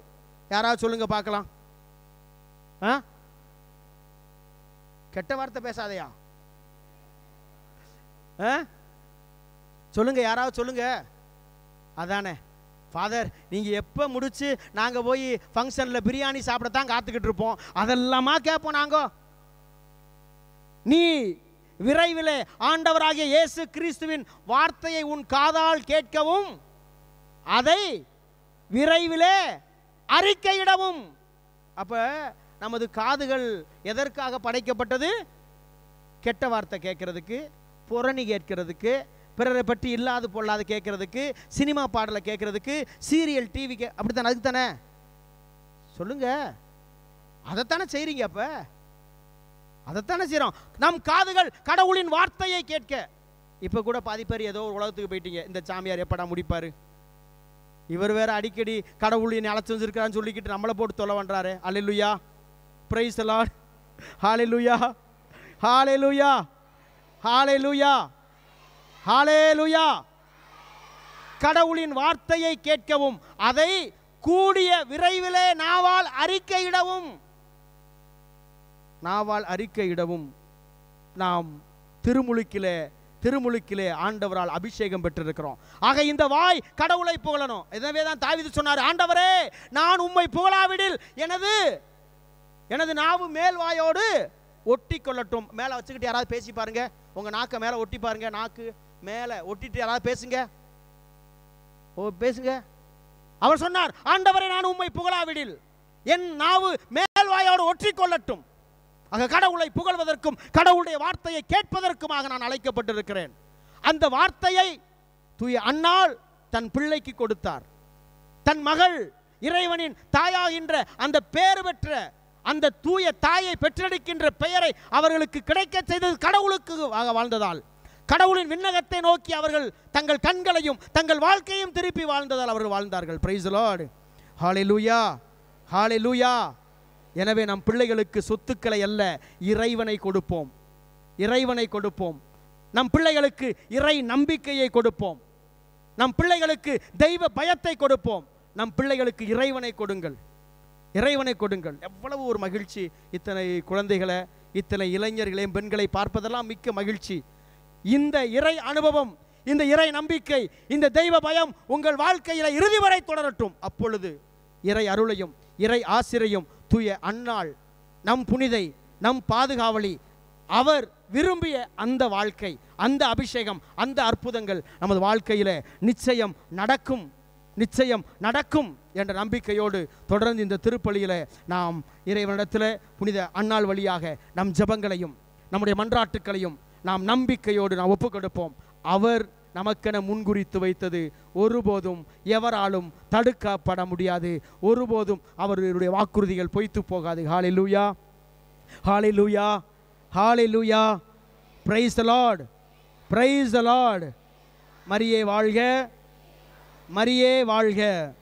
யாராவது சொல்லுங்க பார்க்கலாம் ஆ கெட்ட வார்த்தை பேசாதையா சொல்லுங்க யாராவது சொல்லுங்க அதானே ஃபாதர் நீங்கள் எப்போ முடிச்சு நாங்கள் போய் ஃபங்க்ஷனில் பிரியாணி சாப்பிட தான் காத்துக்கிட்டு இருப்போம் அதெல்லாமா கேட்போம் நாங்கள் நீ விரைவில் ஆண்டவராகிய இயேசு கிறிஸ்துவின் வார்த்தையை உன் காதால் கேட்கவும் அதை விரைவிலே அறிக்கையிடவும் அப்போ நமது காதுகள் எதற்காக படைக்கப்பட்டது கெட்ட வார்த்தை கேட்கறதுக்கு புறணி கேட்கறதுக்கு பிறரை பற்றி இல்லாது பொல்லாத கேட்கறதுக்கு சினிமா பாடலை கேட்கறதுக்கு சீரியல் டிவி கே அப்படி தானே அதுக்கு தானே சொல்லுங்க அதைத்தானே செய்கிறீங்க அப்போ அதைத்தானே செய்கிறோம் நம் காதுகள் கடவுளின் வார்த்தையை கேட்க இப்போ கூட பாதி பேர் ஏதோ உலகத்துக்கு போயிட்டீங்க இந்த சாமியார் எப்படா முடிப்பார் இவர் வேற அடிக்கடி கடவுள் என்னை அழைச்சி சொல்லிக்கிட்டு நம்மளை போட்டு தொலை பண்ணுறாரு அலிலுயா பிரைஸ் லார்ட் ஹாலே லூயா ஹாலே லூயா ஹாலே லூயா ஹாலே லூயா கடவுளின் வார்த்தையை கேட்கவும் அதை கூடிய விரைவிலே நாவால் அறிக்கையிடவும் நாவால் அறிக்கையிடவும் நாம் திருமுழுக்கிலே திருமுழுக்கிலே ஆண்டவரால் அபிஷேகம் பெற்றிருக்கிறோம் ஆக இந்த வாய் கடவுளை புகழணும் எனவே தான் தாவித சொன்னார் ஆண்டவரே நான் உம்மை புகழாவிடில் எனது எனது நாவு மேல் வாயோடு ஒட்டி கொள்ளட்டும் மேலே வச்சுக்கிட்டு யாராவது பேசி பாருங்க உங்கள் நாக்கை மேலே ஒட்டி பாருங்க நாக்கு மேலே ஒட்டிட்டு யாராவது பேசுங்க ஓ பேசுங்க அவர் சொன்னார் ஆண்டவரை நான் உம்மை புகழாவிடில் என் நாவு மேல் வாயோடு ஒற்றிக்கொள்ளட்டும் ஆக கடவுளை புகழ்வதற்கும் கடவுளுடைய வார்த்தையை கேட்பதற்குமாக நான் அழைக்கப்பட்டிருக்கிறேன் அந்த வார்த்தையை தூய அண்ணாள் தன் பிள்ளைக்கு கொடுத்தார் தன் மகள் இறைவனின் தாயாகின்ற அந்த பேறு பெற்ற அந்த தூய தாயை பெற்றெடுக்கின்ற பெயரை அவர்களுக்கு கிடைக்க செய்தது கடவுளுக்கு வாழ்ந்ததால் கடவுளின் விண்ணகத்தை நோக்கி அவர்கள் தங்கள் கண்களையும் தங்கள் வாழ்க்கையும் திருப்பி வாழ்ந்ததால் அவர்கள் வாழ்ந்தார்கள் பிரைஸ் லார்டு ஹாலே லூயா ஹாலே லூயா எனவே நம் பிள்ளைகளுக்கு சொத்துக்களை அல்ல இறைவனை கொடுப்போம் இறைவனை கொடுப்போம் நம் பிள்ளைகளுக்கு இறை நம்பிக்கையை கொடுப்போம் நம் பிள்ளைகளுக்கு தெய்வ பயத்தை கொடுப்போம் நம் பிள்ளைகளுக்கு இறைவனை கொடுங்கள் இறைவனை கொடுங்கள் எவ்வளவு ஒரு மகிழ்ச்சி இத்தனை குழந்தைகளை இத்தனை இளைஞர்களையும் பெண்களை பார்ப்பதெல்லாம் மிக்க மகிழ்ச்சி இந்த இறை அனுபவம் இந்த இறை நம்பிக்கை இந்த தெய்வ பயம் உங்கள் வாழ்க்கையில் இறுதி வரை தொடரட்டும் அப்பொழுது இறை அருளையும் இறை ஆசிரியும் தூய அன்னாள் நம் புனிதை நம் பாதுகாவலி அவர் விரும்பிய அந்த வாழ்க்கை அந்த அபிஷேகம் அந்த அற்புதங்கள் நமது வாழ்க்கையில் நிச்சயம் நடக்கும் நிச்சயம் நடக்கும் என்ற நம்பிக்கையோடு தொடர்ந்து இந்த திருப்பலியில் நாம் இறைவனிடத்தில் புனித அன்னாள் வழியாக நம் ஜபங்களையும் நம்முடைய மன்றாட்டுக்களையும் நாம் நம்பிக்கையோடு நாம் ஒப்புக்கொடுப்போம் அவர் நமக்கென முன்குறித்து வைத்தது ஒருபோதும் எவராலும் தடுக்கப்பட முடியாது ஒருபோதும் அவர்களுடைய வாக்குறுதிகள் பொய்த்து போகாது ஹாலே லூயா ஹாலே லூயா ஹாலே லூயா பிரைஸ் லார்ட் பிரைஸ் லார்ட் மரியே வாழ்க மரியே வாழ்க